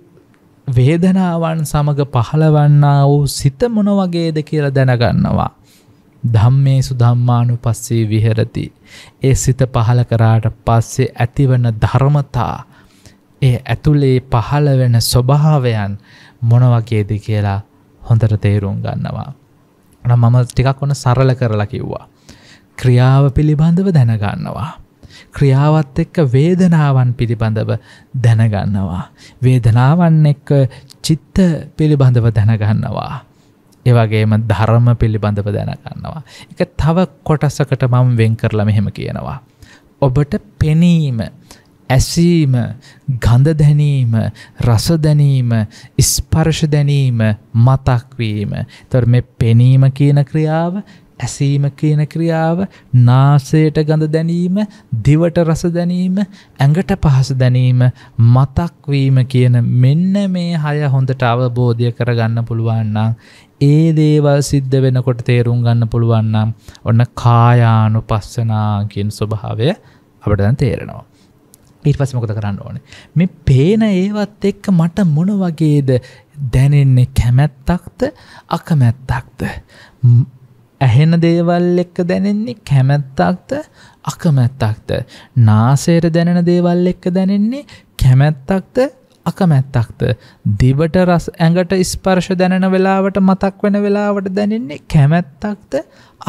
වේදනාවන් සමග පහළවන්නා වූ සිත මොන වගේද කියලා දැනගන්නවා ධම්මේසු ධම්මානු පස්සේ විහෙරති. ඒ සිත පහළ කරාට පස්සේ ඇතිවන ධර්මතා ඒ ඇතුළේ පහළ වෙන ස්වභාවයන් මොනවගේද කියලා හොඳට තේරුම් ගන්නවා. නම් මම ටිකක් ඔන්න සරල කරලා කිව්වා. ක්‍රියාව පිළිබඳව දැනගන්නවා. ක්‍රියාවත් එක්ක වේදනාවන් පිළිබඳව දැනගන්නවා. වේදනාවන් එක්ක චිත්ත පිළිබඳව දැනගන්නවා. ඒවගේම ධර්ම පිළිබඳව දැනගන්නවා. එක තව කොටසකට මම වෙන් කරලා මෙහෙම කියනවා. ඔබට පෙනීම ඇසීම ගඳ දැනීම රස දැනීම ස්පර්ශ දැනීම මතක්වීම තොර මේ පෙනීම කියන ක්‍රියාව ඇසීම කියන ක්‍රියාව නාසයට ගඳ දැනීම දිවට රස දැනීම ඇඟට පහස දැනීම මතක්වීම කියන මෙන්න මේ හය හොඳට අවබෝධය කරගන්න පුළුවන්නම් ඒ දේවල් සිද්ධ වෙනකොට තේරුම් ගන්න පුළුවන්නම් ඔන්න කායානු පස්සනාගින් ස්වභාවය අපට දැන් තේරෙනවා. ඊට පස්සේ මොකද කරන්න ඕනේ? මේ පේන ඒවත් එක්ක මට මොන වගේද දැනෙන්නේ කැමැත්තක්ද අකමැත්තක්ද? ඇහෙන දේවල් එක්ක දැනෙන්නේ කැමැත්තක්ද අකමැත්තක්ද නාසයට දැනෙන දේවල් එක්ක දැනෙන්නේ කැමැත්තක්ද අකමැත්තක්ද දිවට රස ඇඟට ස්පර්ශ දැනෙන වෙලාවට මතක් වෙන වෙලාවට දැනෙන්නේ කැමැත්තක්ද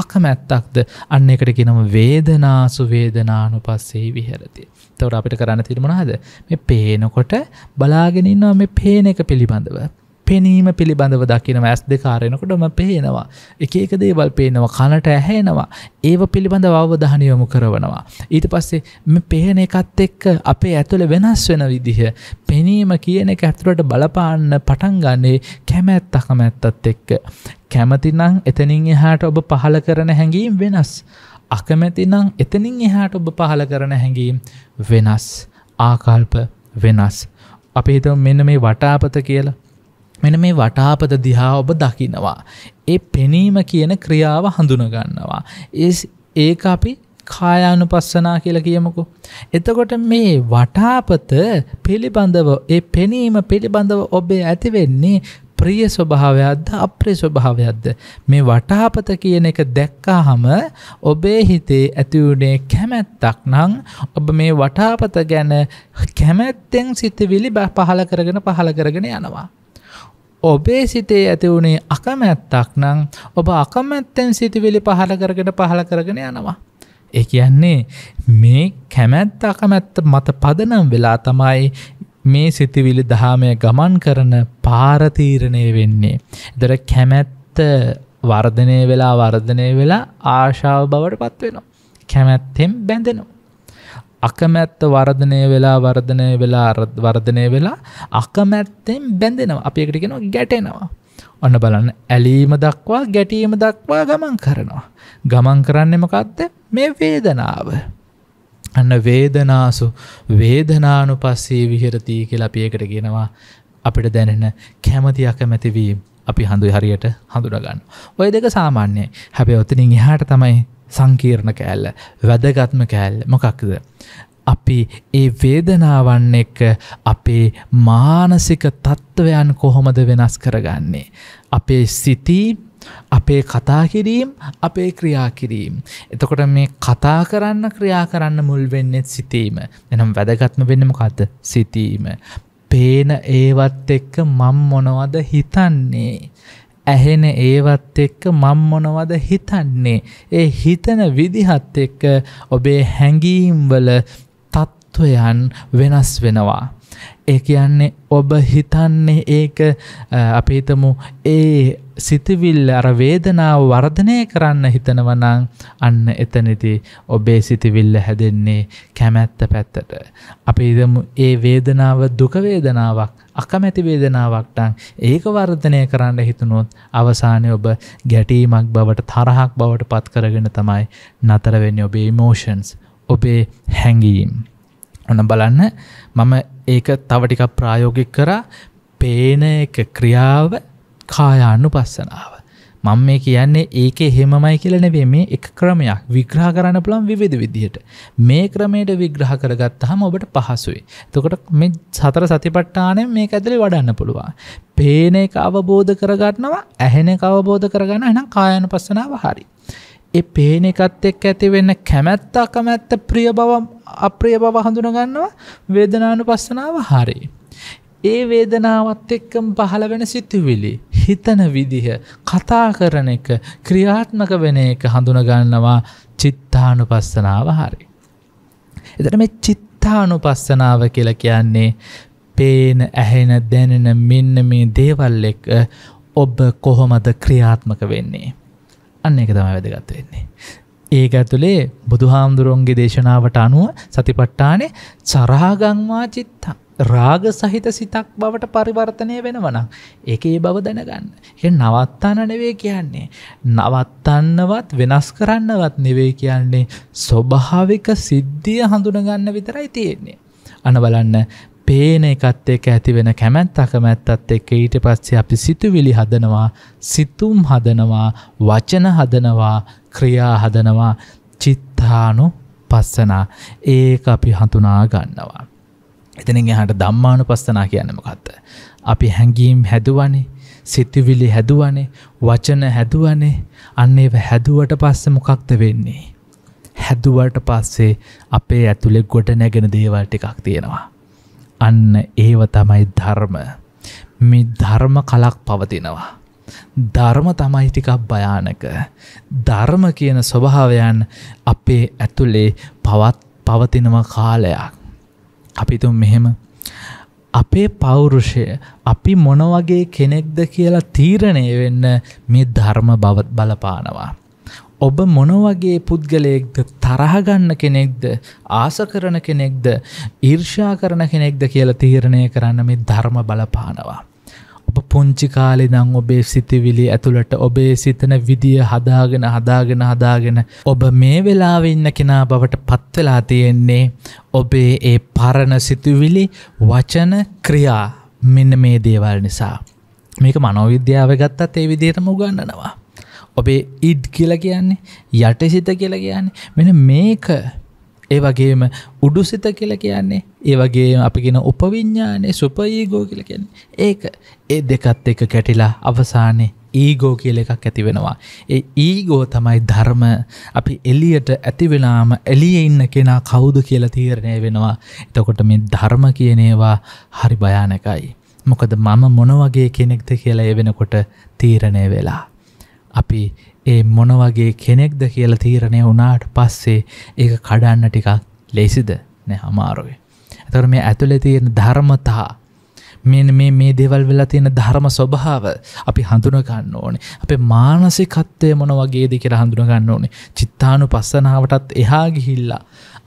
අකමැත්තක්ද අන්න එකට කියනම වේදනාසු වේදනානුපස්සේ විහෙරති. එතකොට අපිට කරන්න තියෙන්නේ මොනවද? මේ පේනකොට බලාගෙන ඉන්නවා මේ පේන එක පිළිබඳව. පෙනීම පිළිබඳව දකිනව ඇස් දෙකාරෙනකොටම පේනවා. එක එක දේවල් පේනවා කනට ඇහෙනවා. ඒව පිළිබඳ අවධානයොමු කරවනවා. ඊට පස්සේ පේන එකත් එක්ක අපේ ඇතුළ වෙනස් වෙන විදිහ. පෙනීම කියන එක ඇතුළට බලපාන්න පටන්ගන්නේ කැමැත් අකමැත්තත් එක්ක. කැමතිනම් එතනින් එහාට ඔබ පහල කරන හැඟීම් වෙනස්. අකමැතිනම් එතනින් එහාට ඔබ පහල කරන හැඟීම් වෙනස්. ආකල්ප වෙනස්. අපි හිතව මෙන්න මේ වටාපත කියලා මෙන මේ වටාපද දිහා ඔබ දකිනවා. ඒ පෙනීම කියන ක්‍රියාව හඳුනගන්නවා. ඒ ඒක අපි කායානු පස්සනා කියලා කියමකු. එතකොට මේ වටාපත පිළිබඳව ඒ පෙනීම පිළිබඳව ඔබේ ඇතිවෙන්නේ ප්‍රිය ස්වභාවයක්ද අප්‍රිය ස්වභාවයක්ද මේ වටාපත කියන එක දැක්කාහම ඔබේ හිතේ ඇති වුණේ කැමැත්තක් නම් ඔබ මේ වටාපත ගැන කැමැත්තෙන් සිතවිලි පහල කරගෙන පහල කරගෙන යනවා ඔබේ සිතේ ඇති වුණේ අකමැත්තක් නම් ඔබ අකමැත්තැන් සිතිවෙලි පහළ කරගෙන පහළ කරගෙන යනවා. ඒ කියන්නේ මේ කැමැත්ත අකමැත්ත මත පදනම් වෙලා තමයි මේ සිතිවිලි දහමය ගමන් කරන පාරතීරණය වෙන්නේ. දර කැමැත්ත වර්ධනය වෙලා වර්ධනය වෙලා ආශාව බවට පත්වෙනවා. කැමැත්තෙන් බැඳෙනවා. අකමැත්ත වර්ධනය වෙලා වර්ධනය වෙලා වර්ධනය වෙලා අකමැත්තෙන් බැඳෙනවා අපි එකට කෙනවා ගැටෙනවා. ඔන්න බලන්න ඇලීම දක්වා ගැටීම දක්වා ගමන් කරනවා. ගමන් කරන්නේ මොකක්ද මේ වේදනාව. අන්න වේදනාසු වේදනානු පස්සේ විහරතී කියලා අපි එකට ගෙනවා අපිට දැනෙන කැමති අකමැතිවීම අපි හඳු හරියට හඳුනගන්න. ඔය දෙක සාමාන්‍යයි හැබැ ඔතනින් එහාට තමයි සංකීර්ණ කෑල්ල වැදගත්ම කෑල් මොකක්ද. අපි ඒ වේදනාවන් එක අපේ මානසික තත්ත්වයන් කොහොමද වෙනස් කරගන්නේ. අපේ සිතීම් අපේ කතා කිරීම් අපේ ක්‍රියා කිරීම්. එතකොට මේ කතා කරන්න ක්‍රියා කරන්න මුල් වෙන්නෙත් සිතීම එනම් වැදගත්ම වෙන්නම කත සිතීම. පේන ඒවත් එක්ක මං මොනවද හිතන්නේ. ඇහෙන ඒවත් එක්ක මම් මොනවද හිතන්නේ ඒ හිතන විදිහත් එක්ක ඔබේ හැඟීම්වල තත්ත්වයන් වෙනස් වෙනවා ඒ කියන්නේ ඔබ හිතන්නේ ඒක අපි හිතමු ඒ සිතවිල්ල අර වේදනාව වර්ධනය කරන්න හිතනවනං අන්න එතනති ඔබේ සිතිවිල්ල හැදෙන්නේ කැමැත්ත පැත්තට. අපි ඉදමු ඒ වේදනාව දුකවේදනාවක් අකමැති වේදනාවක්ටං ඒක වර්ධනය කරන්න හිතනොත් අවසානය ඔබ ගැටීමක් බවට තරහක් බවට පත්කරගෙන තමයි නතරවෙන්න ඔබේ මෝෂන්ස් ඔබේ හැඟීම්. ඔන බලන්න මම ඒක තවටිකක් ප්‍රායෝගික කරා පේන එක ක්‍රියාව කායානුපස්සනාව. මම මේ කියන්නේ ඒකේ හැමමයි කියලා නෙවෙයි මේ එක ක්‍රමයක් විග්‍රහ කරන්න පුළුවන් විවිධ විදිහට. මේ ක්‍රමයට විග්‍රහ කරගත්තාම ඔබට පහසුයි. එතකොට මේ සතර සතිපට්ඨානය මේක ඇතුලේ වඩන්න පුළුවන්. පේන එක අවබෝධ කරගන්නවා, ඇහෙන එක අවබෝධ කරගන්නවා. එහෙනම් කායानुපස්සනාව හරියි. ඒ පේන එකත් එක්ක ඇති වෙන්න කැමැත්ත අකමැත්ත ප්‍රිය බව අප්‍රිය බව හඳුනගන්නවා වේදනානුපස්සනාව හරේ. ඒ වේදනාවත් එක්කම් පහළ වෙන සිතුවිලි හිතන විදිහ කතා කරන එක ක්‍රියාත්මක වෙන එක හඳුනගන්නවා චිත්තානුපස්සනාව හරි. එතට මේ චිත්තානුපස්සනාව කියලා කියන්නේ පේන ඇහෙන දැනෙන මෙන්න මේ දේවල් එක්ක ඔබ කොහොමද ක්‍රියාත්මක වෙන්නේ. අන්න එක තමයි වැදගත් වෙන්නේ. ඒක ඇතුළේ බුදුහාමුදුරුවන්ගේ දේශනාවට අනුව සතිපට්ටානේ සරහාගංවා චිත්තක්. රාග සහිත සිතක් බවට පරිවර්තනය වෙනවනම් ඒක ඒ බව දැනගන්න. ඒ නවත්තන්න නෙවේ කියන්නේ. නවත්තන්නවත් වෙනස් කරන්නවත් නෙවේ කියන්නේ ස්වභාවික සිද්ධිය හඳුනගන්න විතරයි තියෙන්නේ. අන බලන්න පේන එකත් එක්ක ඇතිවෙන කැමැත් අකමැත්තත් එක්ක ඊට පස්සේ අපි සිතුවිලි හදනවා සිතුම් හදනවා වචන හදනවා ක්‍රියා හදනවා චිත්තානු පස්සනා ඒක අපි හඳුනා ගන්නවා. එතනින් එහට දම්මානු පස්සනා කියන්නමකත්ත. අපි හැඟීම් හැදුවනේ සිතිවිලි හැදුවනේ වචන හැදුවනේ අන්නේ හැදුවට පස්ස මොකක්ද වෙන්නේ. හැදුවට පස්සේ අපේ ඇතුළෙ ගොඩ නැගෙන දේවල් ටිකක් තියෙනවා. අන්න ඒව තමයි ධර්ම. මේ ධර්ම කලක් පවතිනවා. ධර්ම තමයි ටිකක් භයානක. ධර්ම කියන ස්වභාවයන් අපේ ඇතුළේ පවත් පවතිනව කාලයක්. අපි තුම් මෙහෙම අපේ පෞරුෂය අපි මොනවගේ කෙනෙක්ද කියලා තීරණය වෙන්න මේ ධර්ම බවත් බලපානවා. ඔබ මොනවගේ පුද්ගලයෙක්ද තරහගන්න කෙනෙක්ද ආස කරන කෙනෙක්ද ඊර්ෂා කරන කෙනෙක්ද කියලා තීරණය කරන්න මේ ධර්ම බලපානවා. ඔබ පුංචි කාලේ දං ඔබේ සිතිවිලි ඇතුළට ඔබේ සිතන විදිය හදාගෙන හදාගෙන හදාගෙන ඔබ මේ වෙලාව ඉන්න කෙනා බවට පත්වෙලා තියෙන්නේ ඔබේ ඒ පරණ සිතුවිලි වචන ක්‍රියා මෙන්න මේ දේවල් නිසා. මේක මනෝවිද්‍යාව ගත්තත් ඒ විදිහටම උගන්නනවා. ඔබේ ඉඩ් කියලා කියන්නේ යට සිත කියලා කියන්නේ මෙන මේක ඒ වගේම උඩු සිත කියල කියන්නේ ඒ වගේ අපිගෙන උපවිඤ්ඥානය සුපයීගෝ කියලකෙන් ඒක ඒ දෙකත් එක කැටිලා අවසානයේ ඊගෝ කියල එකක් ඇති වෙනවා. ඒ ඊගෝ තමයි ධර්ම අපි එලියට ඇතිවෙලාම එලිය ඉන්න කෙනා කවුද කියලා තීරණය වෙනවා. එතකොට මේ ධර්ම කියනේවා හරි භයානකයි. මොකද මම මොනවගේ කෙනෙක්ද කියලා එවෙනකොට තීරණය වෙලා. අපි ඒ මොනවගේ කෙනෙක්ද කියල තීරණය වුණාට පස්සේ ඒ කඩන්න ටිකක් ලෙසිද නෑ හමාරුවේ. ඇතර මේ ඇතුළෙ තියෙන ධර්මතා මෙන් මේ මේ දෙවල් වෙලා තියෙන ධර්ම ස්වභාව අපි හඳුනගන්න ඕනේ අපේ මානසිකත්වය මොන වගේද කියලා හඳුනගන්න ඕනේ චිත්තානු පස්සනාවටත් එහා ගිහිල්ලා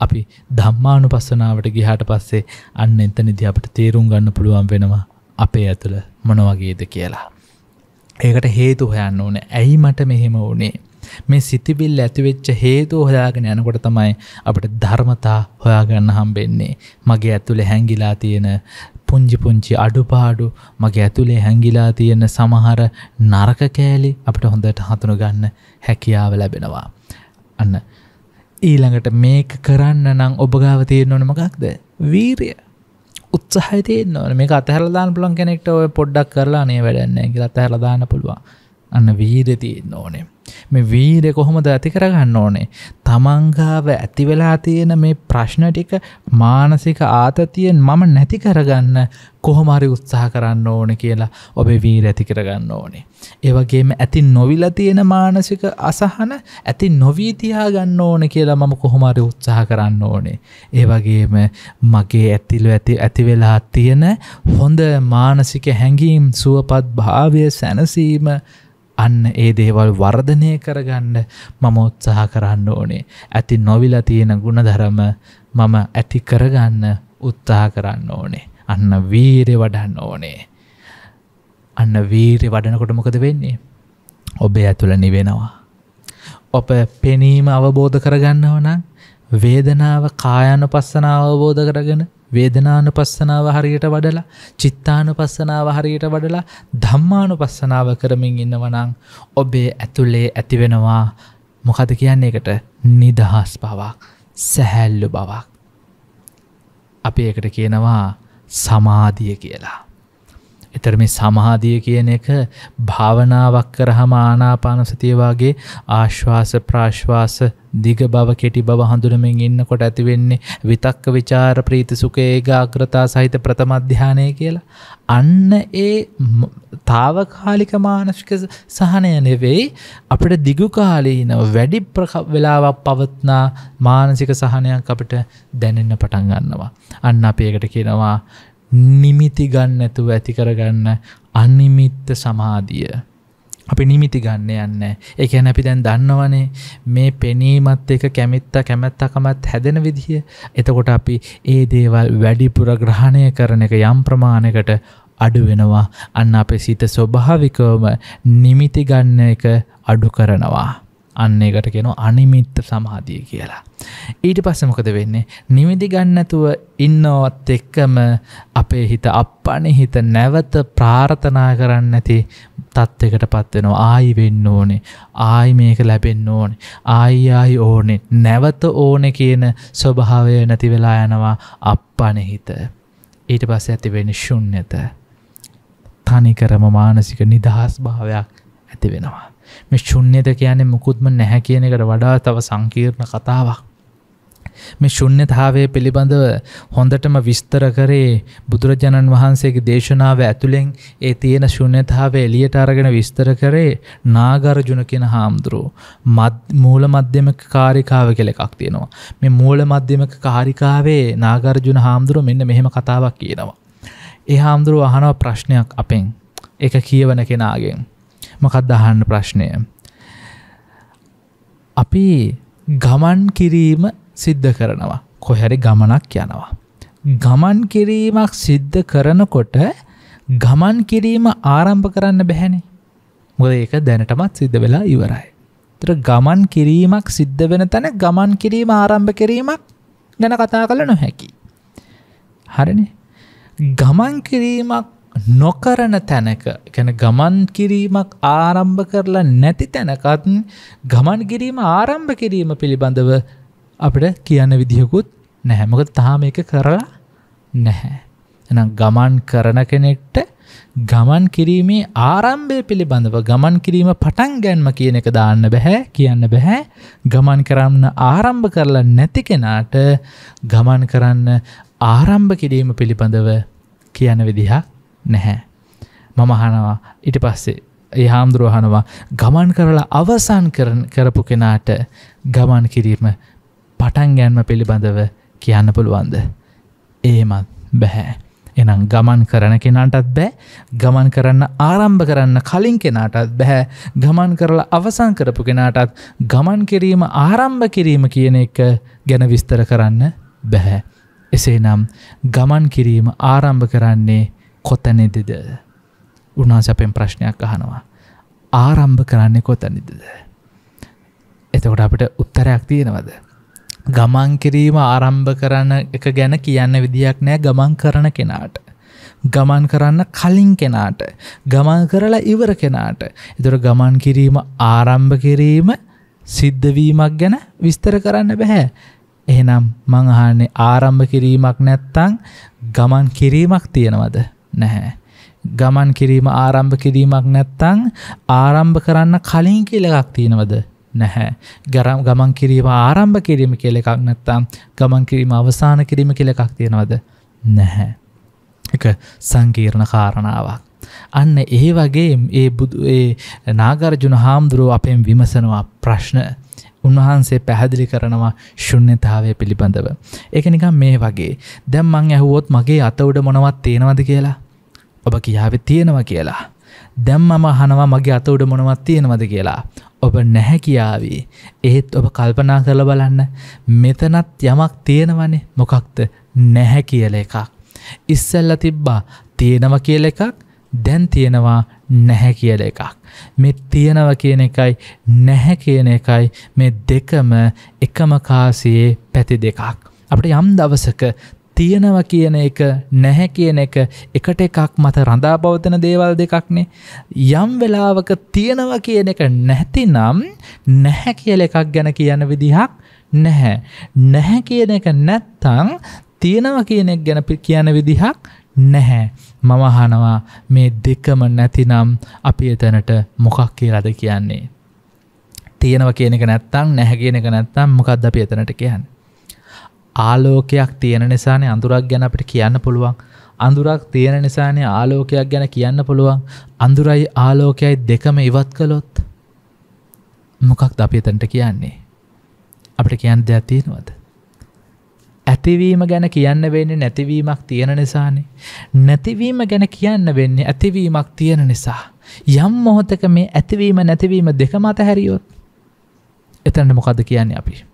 අපි ධම්මානු පස්සනාවට ගිහාට පස්සේ අන්න එතනදි අපට තේරුම් ගන්න පුළුවන් වෙනවා අපේ ඇතුළ මොන වගේද කියලා ඒකට හේතු හොයන්න ඕන ඇයි මට මෙහෙම ඕනේ මේ සිතිවිල් ඇතිවෙච්ච හේතු හොයාගෙන යනකොට තමයි අපට ධර්මතා හොයාගන්න හම්බෙන්නේ මගේ ඇතුළේ හැංගිලා තියෙන පුංචි පුංචි අඩුපාඩු මගේ ඇතුළේ හැංගිලා තියෙන සමහර නරක කෑලි අපිට හොඳට හඳුන ගන්න හැකියාව ලැබෙනවා අන්න ඊළඟට මේක කරන්න නම් ඔබ ගාව තියෙන්න ඕන මොකක්ද වීරිය උත්සාහතයන මේක අතහරදාන පුළන් කෙනෙක්ට ඔය පොඩ්ඩක් කරලා නේ වැඩන්න කියලා අතහරදාන්න පුළුවන් අන්න වීර තියෙන්න ඕනේ. මේ වීර කොහොමද ඇති කරගන්න ඕනේ. තමන්ගාව ඇතිවෙලා තියෙන මේ ප්‍රශ්න ටික මානසික ආතතියෙන් මම නැති කරගන්න කොහොමරි උත්සාහ කරන්න ඕන කියලා ඔබේ වීර ඇති කරගන්න ඕනේ. ඒවගේම ඇති නොවිල තියෙන මානසික අසහන ඇති නොවීතියා ගන්න ඕන කියලා මම කොහොමරි උත්සාහ කරන්න ඕනේ. ඒවගේම මගේ ඇතිල ඇති ඇතිවෙලා තියෙන හොඳ මානසික හැඟීම් සුවපත් භාවය සැනසීම අන්න ඒ දේවල් වර්ධනය කරගන්න මම උත්සාහ කරන්න ඕනේ. ඇති නොවිලා තියෙන ಗುಣධර්ම මම ඇති කරගන්න උත්සාහ කරන්න ඕනේ. අන්න වීරිය වඩන්න ඕනේ. අන්න වීරිය වඩනකොට මොකද වෙන්නේ? ඔබේ ඇතුළ නිවෙනවා. ඔබ පෙනීම අවබෝධ කරගන්නව නම් වේදනාව කායानुපස්සනාව අවබෝධ කරගෙන වේදනානුපස්සනාව හරියට වඩලා චිත්තානුපස්සනාව හරියට වඩලා ධම්මානුපස්සනාව කරමින් ඉන්නවනම් ඔබේ ඇතුලේ ඇතිවෙනවා මොකද කියන්නේ එකට නිදහස් බවක් සැහැල්ලු බවක් අපි ඒකට කියනවා සමාධිය කියලා. එතර මේ සමාධිය කියන එක භාවනාවක් කරහම ආනාපානසතිය වගේ ආශ්වාස ප්‍රාශ්වාස දිග බව කෙටි බව හඳුනමින් ඉන්නකොට ඇතිවෙන්නේ විතක්ක ਵਿਚාර ප්‍රීති සුඛ ඒකාග්‍රතා සහිත ප්‍රථම ධානය කියලා. අන්න ඒ తాවකාලික මානසික සහනය නෙවෙයි අපිට දිගු කාලීනව වැඩි වෙලාවක් පවත්නා මානසික සහනයක් අපිට දැනෙන්න පටන් ගන්නවා. අන්න අපි ඒකට කියනවා නිමිති ගන්න නැතුව ඇති කරගන්න අනිමිත්ත සමාධිය. අපි නිමිති ගන්න යන්න ඒ කියන්නේ අපි දැන් දන්නවනේ මේ පෙනීමත් එක කැමැත්ත කැමැත්තකමත් හැදෙන විදිය එතකොට අපි ඒ දේවල් වැඩිපුර ග්‍රහණය කරන එක යම් ප්‍රමාණයකට අඩු වෙනවා අන්න අපේ සිත ස්වභාවිකවම නිමිති ගන්න එක අඩු කරනවා අන්න එකට කෙන අනිමිත්ත සමාධිය කියලා. ඊට පස්සමකද වෙන්නේ නිමිදි ගන්නතුව ඉන්නවත් එක්කම අපේ හිත අප අනි හිත නැවත ප්‍රාර්ථනා කරන්න ඇති තත්ත්වකට පත්වෙනවා ආයි වෙන්න ඕනේ ආයි මේක ලැබෙන්න ඕනේ ආයි ආයි ඕනේ නැවත ඕනේ කියන ස්වභාවය නැති වෙලා යනවා අප්පනෙහිත ඊට පස්සේ ඇති වෙන්නේ ශුන්්‍යත තනිකරම මානසික නිදහස් භාවයක් ඇති වෙනවා මේ ශුන්්‍යත කියන්නේ මුකුත්ම නැහැ කියන එකට වඩා තව සංකීර්ණ කතාවක් මේ ශුන්්‍යතාවය පිළිබඳව හොඳටම විස්තර කරේ බුදුරජාණන් වහන්සේගේ දේශනාව ඇතුළෙන් ඒ තියෙන ශුන්්‍යතාවය එළියට අරගෙන විස්තර කරේ නාගර්ජුන කියන හාමුදුරුවෝ මූල මධ්‍යමක කාරිකාව කියලා එකක් තියෙනවා. මේ මූල මධ්‍යමක කාරිකාවේ නාගර්ජුන හාමුදුරුවෝ මෙන්න මෙහෙම කතාවක් කියනවා. ඒ හාමුදුරුවෝ අහනවා ප්‍රශ්නයක් අපෙන්. ඒක කියවන කෙනාගෙන්. මොකක්ද අහන්න ප්‍රශ්නය? අපි ගමන් කිරීම සිද්ධ කරනවා කොහැරි ගමනක් යනවා. ගමන් කිරීමක් සිද්ධ කරනකොට ගමන් කිරීම ආරම්භ කරන්න බැහැනේ මොද ඒක දැනටමත් සිද්ධ වෙලා ඉවරයි. තර ගමන් කිරීමක් සිද්ධ වෙන තැන ගමන් කිරීම ආරම්භ කිරීමක් ගැන කතා කළ නොහැකි. හරිනේ ගමන් කිරීමක් නොකරන තැනක ගැන ගමන් කිරීමක් ආරම්භ කරලා නැති තැනකත් ගමන් කිරීම ආරම්භ කිරීම පිළිබඳව අපට කියන්න විදිහකුත් නැහැ මොකද තාම එක කරලා නැහැ. එනම් ගමන් කරන කෙනෙක්ට ගමන් කිරීමේ ආරම්භය පිළිබඳව ගමන් කිරීම පටන් ගැන්ම කියන එක දාන්න බැහැ කියන්න බැහැ ගමන් කරන්න ආරම්භ කරලා නැති කෙනාට ගමන් කරන්න ආරම්භ කිරීම පිළිබඳව කියන විදිහක් නැහැ. මම හනවා ඉට පස්සේ ඒ හාමුදුරුවහනවා ගමන් කරලා අවසන් කරපු කෙනාට ගමන් කිරීම පටන් ගැන්ම පිළිබඳව කියන්න පුළුවන්ද. ඒමත් බැහැ. එනම් ගමන් කරන කෙනාටත් බෑ ගමන් කරන්න ආරම්භ කරන්න කලින් කෙනාටත් බැහැ ගමන් කරලා අවසං කරපු කෙනාටත් ගමන් කිරීම ආරම්භ කිරීම කියන එක ගැන විස්තර කරන්න බැහැ. එසේනම් ගමන් කිරීම ආරම්භ කරන්නේ කොතැනෙදද. උනාසපෙන් ප්‍රශ්නයක් අහනවා. ආරම්භ කරන්නේ කොතැනිදද. එතකොට අපට උත්තරයක් තියෙනවද. ගමන් කිරීම ආරම්භ කරන එක ගැන කියන්න විදිහක් නෑ ගමන් කරන කෙනාට. ගමන් කරන්න කලින් කෙනාට ගමන් කරලා ඉවර කෙනාට එතුර ගමන් කිරීම ආරම්භ කිරීම සිද්ධවීමක් ගැන විස්තර කරන්න බැහැ. එහෙනම් මං අහන්නේ ආරම්භ කිරීමක් නැත්තං ගමන් කිරීමක් තියෙනවද නැහැ. ගමන් කිරීම ආරම්භ කිරීමක් නැත්තං ආරම්භ කරන්න කලින් කියලකක් තියෙනවද නැහැ. ගරම් ගමන් කිරීම ආරම්භ කිරීම කියල එකක් නැත්තම් ගමන් කිරීම අවසාන කිරීම කියල එකක් තියෙනවද නැහැ. එක සංකීර්ණ කාරණාවක්. අන්න ඒ වගේ ඒ බුදු ඒ නාගරජුන හාමුදුරුව අපෙන් විමසනවා ප්‍රශ්න උන්වහන්සේ පැහැදිලි කරනවා ශුන්්‍යතාවය පිළිබඳව. එක නිකම් මේ වගේ දැම් මං ඇහුවොත් මගේ අතවඩ මොනවත් තියෙනවද කියලා. ඔබ කියාවෙ තියෙනවා කියලා. දැම් මම හනවා මගේ අතවඩ මොනවත් තියෙනවද කියලා. ඔබ නැහැ කියාවේ. එහෙත් ඔබ කල්පනා කරල බලන්න මෙතනත් යමක් තියෙනවනේ මොකක්ද නැහැ කියල එකක්. ඉස්සල්ල තිබ්බා තියෙනව කියල එකක් දැන් තියෙනවා නැහැ කියල එකක්. මෙ තියෙනව කියන එකයි නැහැ කියන එකයි මේ දෙකම එකම කාසියේ පැති දෙකක්. අපට යම් දවසක තියෙනවා කියන එක නැහැ කියන එක එකට එකක් මත රඳා පවතන දේවල් දෙකක්නේ යම් වෙලාවක තියෙනවා කියන එක නැතිනම් නැහැ කියල එකක් ගැන කියන විදිහක් නැහැ නැහැ කියන එක නැත්තං තියෙනවා කියන එක ගැන කියන විදිහක් නැහැ මම අහනවා මේ දෙකම නැතිනම් අපි එතනට මොකක් කියලාද කියන්නේ තියෙනවා කියන එක නැත්තං නැහැ කියන එක නැත්තම් මොකක්ද අපි එතනට කියන්නේ ආලෝකයක් තියෙන නිසානේ අඳුරක් ගැන අපිට කියන්න පුළුවන්. අඳුරක් තියෙන නිසානේ ආලෝකයක් ගැන කියන්න පුළුවන්. අඳුරයි ආලෝකයයි දෙකම ඉවත් කළොත් මොකක්ද අපි එතනට කියන්නේ? අපිට කියන්න දෙයක් තියෙනවද? ඇතිවීම ගැන කියන්න වෙන්නේ නැතිවීමක් තියෙන නිසානේ. නැතිවීම ගැන කියන්න වෙන්නේ ඇතිවීමක් තියෙන නිසා. යම් මොහොතක මේ ඇතිවීම නැතිවීම දෙක මත හැරියොත් එතනට මොකද්ද කියන්නේ අපි?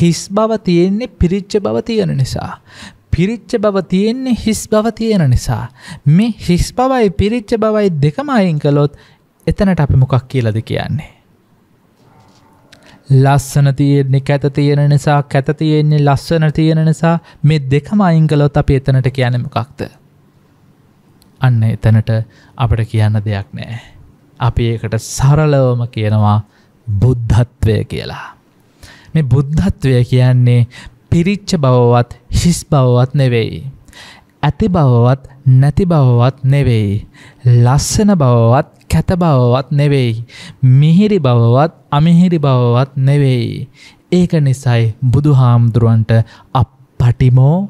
හිස් බව තියෙන්නේ පිරිච්ච බව තියෙන නිසා. පිරිච්ච බව තියෙන්නේ හිස් බව තියෙන නිසා. මේ හිස් බවයි පිරිච්ච බවයි දෙකම අයින් කළොත් එතනට අපි මොකක් කියලද කියන්නේ. ලස්සන තියෙන්නේ කැත තියෙන නිසා කැත තියෙන්නේ ලස්සන තියෙන නිසා මේ දෙකම අයින් කළොත් අපි එතනට කියන්නේ මොකක්ද. අන්න එතනට අපට කියන්න දෙයක් නෑ. අපි ඒකට සරලවම කියනවා බුද්ධත්වය කියලා. මේ බුද්ධත්වය කියන්නේ පිරිච්ච බවවත් හිස් බවවත් නෙවෙයි. ඇති බවවත් නැති බවවත් නෙවෙයි. ලස්සන බවවත් කැත බවවත් නෙවෙයි. මිහිරි බවවත් අමිහිරි බවවත් නෙවෙයි. ඒක නිසයි බුදු හාමුදුරුවන්ට අප පටිමෝ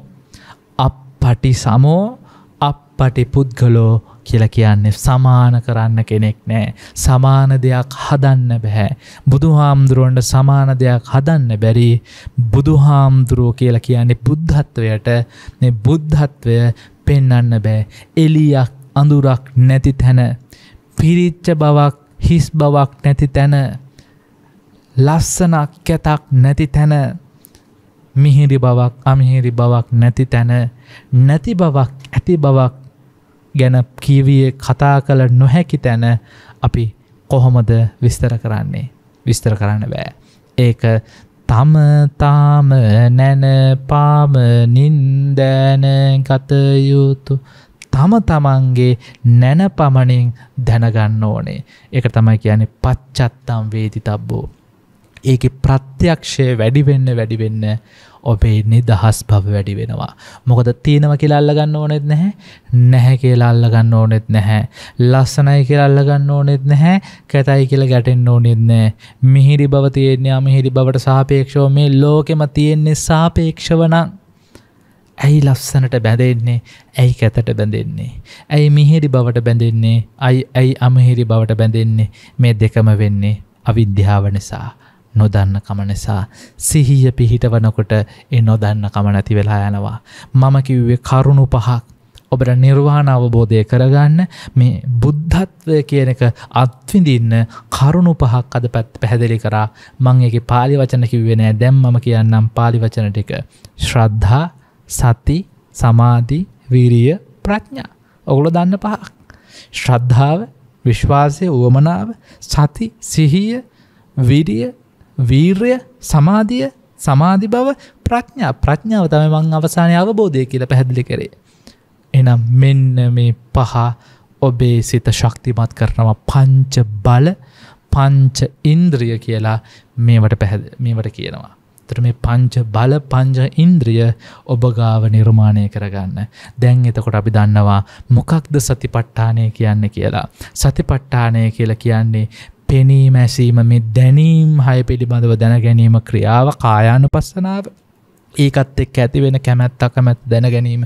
අප පටි සමෝ අප පටි පුද්ගලෝ කියල කියන්නේ සමාන කරන්න කෙනෙක් නෑ සමාන දෙයක් හදන්න බැහැ බුදු හාමුදුරුවන්ට සමාන දෙයක් හදන්න බැරි බුදු හාමුදුරුවෝ කියල කියන්නේ බුද්ධත්වයට බුද්ධත්වය පෙන්නන්න බෑ එලියක් අඳුරක් නැති තැන පිරිච්ච බවක් හිස් බවක් නැති තැන ලස්සනක් කැතක් නැති තැන මිහිරි බවක් අමිහිරි බවක් නැති තැන නැති බවක් ඇති බවක් ගැන කියවිය කතා කළ නොහැකි තැන අපි කොහොමද විස්තර කරන්නේ විස්තර කරන්න බෑ. ඒක තම තාම නැන පාමනින්දෑන කතයුතු තම තමන්ගේ නැන පමණින් දැනගන්න ඕනේ. එක තමයි කියන්නේ පච්චත්තම් වේදි තබ්බෝ. ඒක ප්‍රත්‍යක්ෂය වැඩිවෙන්න වැඩිවෙන්න ඔබේ නිදහස් භව වැඩි වෙනවා. මොකද තියෙනව කියලා අල්ලගන්න ඕනෙත් නැහැ. නැහැ කියලා අල්ලගන්න ඕනෙත් නැහැ. ලස්සනයි කියලා අල්ලගන්න ඕනෙත් නැහැ. කැතයි කියලා ගැටෙන්න ඕනෙත් නැහැ. මිහිරි බව තියෙන්නේ අමිහිරි බවට සාපේක්ෂව මේ ලෝකෙම තියෙන්නේ සාපේක්ෂව නම් ඇයි ලස්සනට බැඳෙන්නේ? ඇයි කැතට බැඳෙන්නේ? ඇයි මිහිරි බවට බැඳෙන්නේ? ඇයි ඇයි අමිහිරි බවට බැඳෙන්නේ? මේ දෙකම වෙන්නේ අවිද්‍යාව නිසා. නොදන්න කම නිසා සිහිය පිහිටවනකොට ඒ නොදන්න කම නැති වෙලා යනවා. මම කිව්වේ කරුණු පහක් ඔබට නිර්වාණ අවබෝධය කරගන්න මේ බුද්ධත්වය කියන එක අත්විඳින්න කරුණු පහක් අද පැත් පැහැදිලි කරා මං එක පාලි වචන කිව්වේ නෑ දැම් මම කියන්නම් පාලි වචන ටික ශ්‍රද්ධා සති සමාධි වීරිය ප්‍රඥා ඔගුල දන්න පහක් ශ්‍රද්ධාව විශ්වාසය වුවමනාව සති සිහිය විරිය වීර්ය සමාධිය සමාධි බව ප්‍රඥා ප්‍රඥාව තම මං අවසානය අවබෝධය කියල පැහැදිලි කරේ. එනම් මෙන්න මේ පහ ඔබේ සිත ශක්තිමත් කරනවා පංච බල පංච ඉන්ද්‍රිය කියලා මේවට පැහැ මේවට කියනවා. තර මේ පංච බල පංච ඉන්ද්‍රිය ඔබගාව නිර්මාණය කරගන්න. දැන් එතකොට අපි දන්නවා මොකක්ද සතිපට්ඨානය කියන්න කියලා. සතිපට්ඨානය කියලා කියන්නේ පෙනීම ඇසීම මේ දැනීම් හය පිළිබඳව දැන ගැනීම ක්‍රියාව කායානු පස්සනාව ඒකත් එක් ඇතිවෙන කැමැත් අකමැත් දැනගැනීම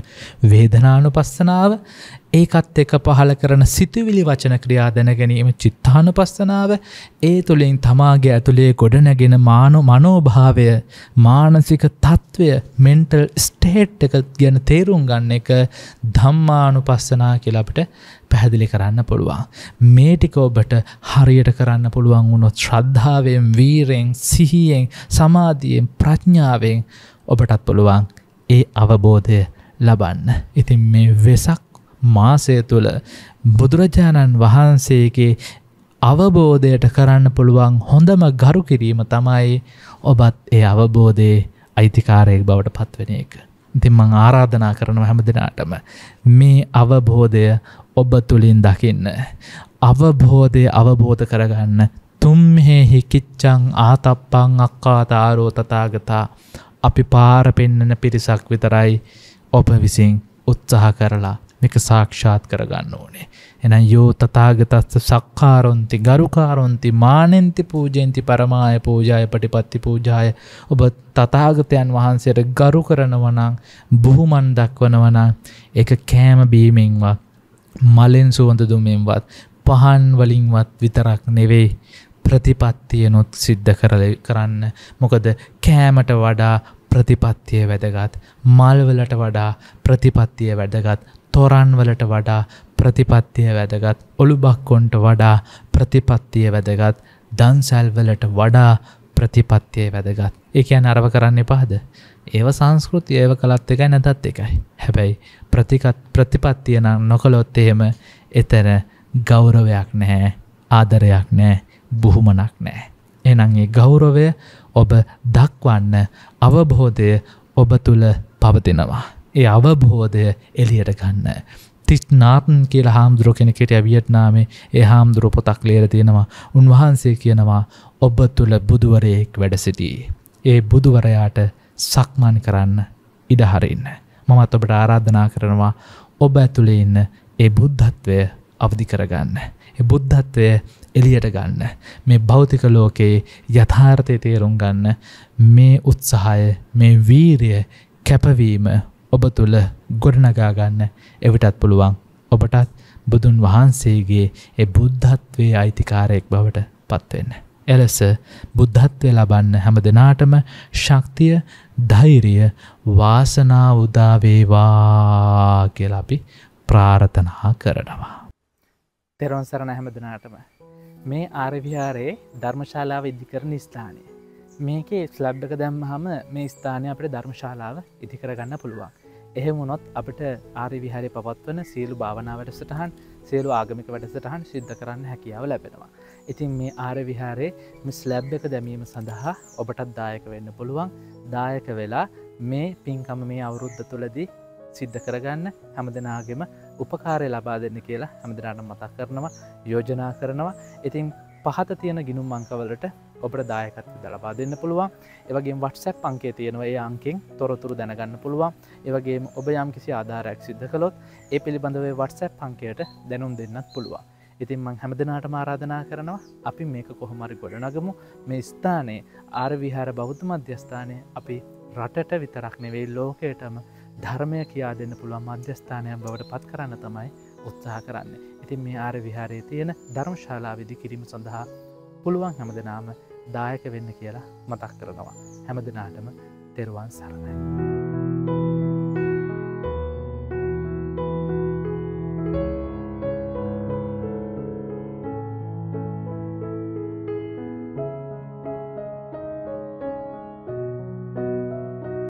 වේදනානු පස්සනාව ඒකත් එක පහළ කරන සිතුවිලි වචන ක්‍රියා දැනගැනීම චිත්තානු පස්සනාව ඒ තුළින් තමාගේ ඇතුළේ ගොඩනැගෙන මානු මනෝභාවය මානසික තත්ත්වය මෙන්ටල් ස්ටේට් එක ගැන තේරුම් ගන්න එක ධම්මානු පස්සනා කියලාපට පැහැදිලි කරන්න පුළුවන්. මේටික ඔබට හරියට කරන්න පුළුවන් වුණොත් ශ්‍රද්ධාවෙන් වීරෙන් සිහියෙන් සමාධියෙන් ප්‍රඥාවෙන් ඔබටත් පුළුවන් ඒ අවබෝධය ලබන්න. ඉතින් මේ වෙසක් මාසය තුළ බුදුරජාණන් වහන්සේගේ අවබෝධයට කරන්න පුළුවන් හොඳම ගරු කිරීම තමයි ඔබත් ඒ අවබෝධයේ අයිතිකාරයෙක් බවට පත්වෙන එක. දෙමං ආරාධනා කරනව හැම දෙනාටම මේ අවබෝධය ඔබ තුළින් දකින්න. අවබෝධය අවබෝධ කරගන්න තුම්හෙහි කිච්චං ආතප්පං අක්කාතාරෝ තතාගතා අපි පාර පෙන්නන පිරිසක් විතරයි ඔබ විසින් උත්සාහ කරලා මේක සාක්ෂාත් කරගන්න ඕනේ. එහෙනම් යෝ තථාගතස්ස සක්කාරොන්ති ගරුකාරොන්ති මානෙන්ති පූජෙන්ති පරමාය පූජාය පටිපත්ති පූජාය ඔබ තථාගතයන් වහන්සේට ගරු කරනවා නම් බුහුමන් දක්වනවා නම් ඒක කෑම බීමෙන්වත් මලෙන් සුවඳ දුමෙන්වත් පහන් වලින්වත් විතරක් නෙවෙයි ප්‍රතිපත්තියනොත් සිද්ධ කරන්න මොකද කෑමට වඩා ප්‍රතිපත්තිය වැදගත් මල්වලට වඩා ප්‍රතිපත්තිය වැදගත් තොරන්වලට වඩා ප්‍රතිපත්තිය වැදගත් ඔළු බක්කොන්ට වඩා ප්‍රතිපත්තිය වැදගත් දන්සැල්වලට වඩා ප්‍රතිපත්තිය වැදගත් එකයන් අරව කරන්න එපාද. ඒව සංස්කෘති ඒව කළත් එකයි නැතත් එකයි. හැබැයි ප්‍රතිකත් ප්‍රතිපත්තිය නම් නොකළොත් එහෙම එතන ගෞරවයක් නැහැ ආදරයක් නෑ බුහුමනක් නෑ. එනං ඒ ගෞරවය ඔබ දක්වන්න අවබෝධය ඔබ තුළ පවතිනවා. ඒ අවබෝධය එලියට ගන්න. තිස්්නාතන් කියල හාමුදුරුව කෙනෙකට ඇවිියට්නාමේ ඒ හාමුදුරුව පොතක් ලේර තියෙනවා උන්වහන්සේ කියනවා ඔබ තුළ බුදුවරයෙක් වැඩසිටී. ඒ බුදුවරයාට සක්මන් කරන්න ඉඩහරන්න. මමත් ඔබට ආරාධනා කරනවා ඔබ ඇතුළේ ඉන්න ඒ බුද්ධත්වය අවධි කරගන්න. ඒ බුද්ධත්වය එලියට ගන්න මේ භෞතික ලෝකයේ යථාර්ථය තේරුම් ගන්න මේ උත්සාහය මේ වීරිය කැපවීම ඔබ තුළ ගොඩනගා ගන්න එවිටත් පුළුවන් ඔබටත් බුදුන් වහන්සේගේ ඒ බුද්ධත්වයේ අයිතිකාරයෙක් බවට පත්වෙන්න. එලෙස බුද්ධත්වය ලබන්න හැම දෙනාටම ශක්තිය ධෛරිය වාසනා උදාවේවා කියලා අපි ප්‍රාර්ථනා කරනවා. තෙරුවන් සරණ හැම දෙනාටම මේ ආරවිහාරයේ ධර්මශාලාව ඉදිකරන ස්ථානය. මේක ස්ලබ්ඩක දැම්හම මේ ස්ථානය අපට ධර්මශාලාව ඉදිකරගන්න පුළුවන්. එහෙමුණොත් අපට ආරවිහාරය පවත්වන සියලු භාවනාවට සටහන් සියලු ආගමික වැඩසටහන් සිද්ධ කරන්න හැකියාව ලැබෙනවා. ඉතින් මේ ආරවිහාරයේ මිස් ලැබ් එක දැමීම සඳහා ඔබටත් දායක වෙන්න පුළුවන් දායක වෙලා මේ පින්කම මේ අවුරුද්ධ තුළදී සිද්ධ කරගන්න හැම දෙනාගෙම උපකාරය ලබා දෙන්න කියලා හැමදිරට මතක් කරනවා යෝජනා කරනවා ඉතින් පහත තියෙන ගිනුම් අංකවලට ඔබට දායකත්ව දලබා දෙන්න පුළුවන් ඒවගේ වටසැප් අංකේ තියෙනවා ඒ අංකෙන් තොරතුරු දැනගන්න පුළුවන් ඒවගේ ඔබ යම් කිසි ආධාරයක් සිද්ධ කළොත් ඒ පිළිබඳවේ වටසැප් අංකයට දැනුම් දෙන්නත් පුළුවන් ඉතින් මං හැමදනාට ආරාධනා කරනවා අපි මේක කොහොමරි ගොඩනගමු මේ ස්ථානයේ ආර විහාර බෞද්ධ මධ්‍යස්ථානය අපි රටට විතරක් නෙවෙයි ලෝකයටම ධර්මය කියා දෙන්න පුළුවන් මධ්‍යස්ථානයක් බවට පත් කරන්න තමයි උත්සාහ කරන්න. ඉතින් මේ ආර විහාරයේ තියෙන ධර්මශාලා විදි කිරීම සඳහා පුළුවන් හැම දෙනාම දායක වෙන්න කියලා මතක් කරනවා. හැම දෙනාටම තෙරුවන් සරණයි.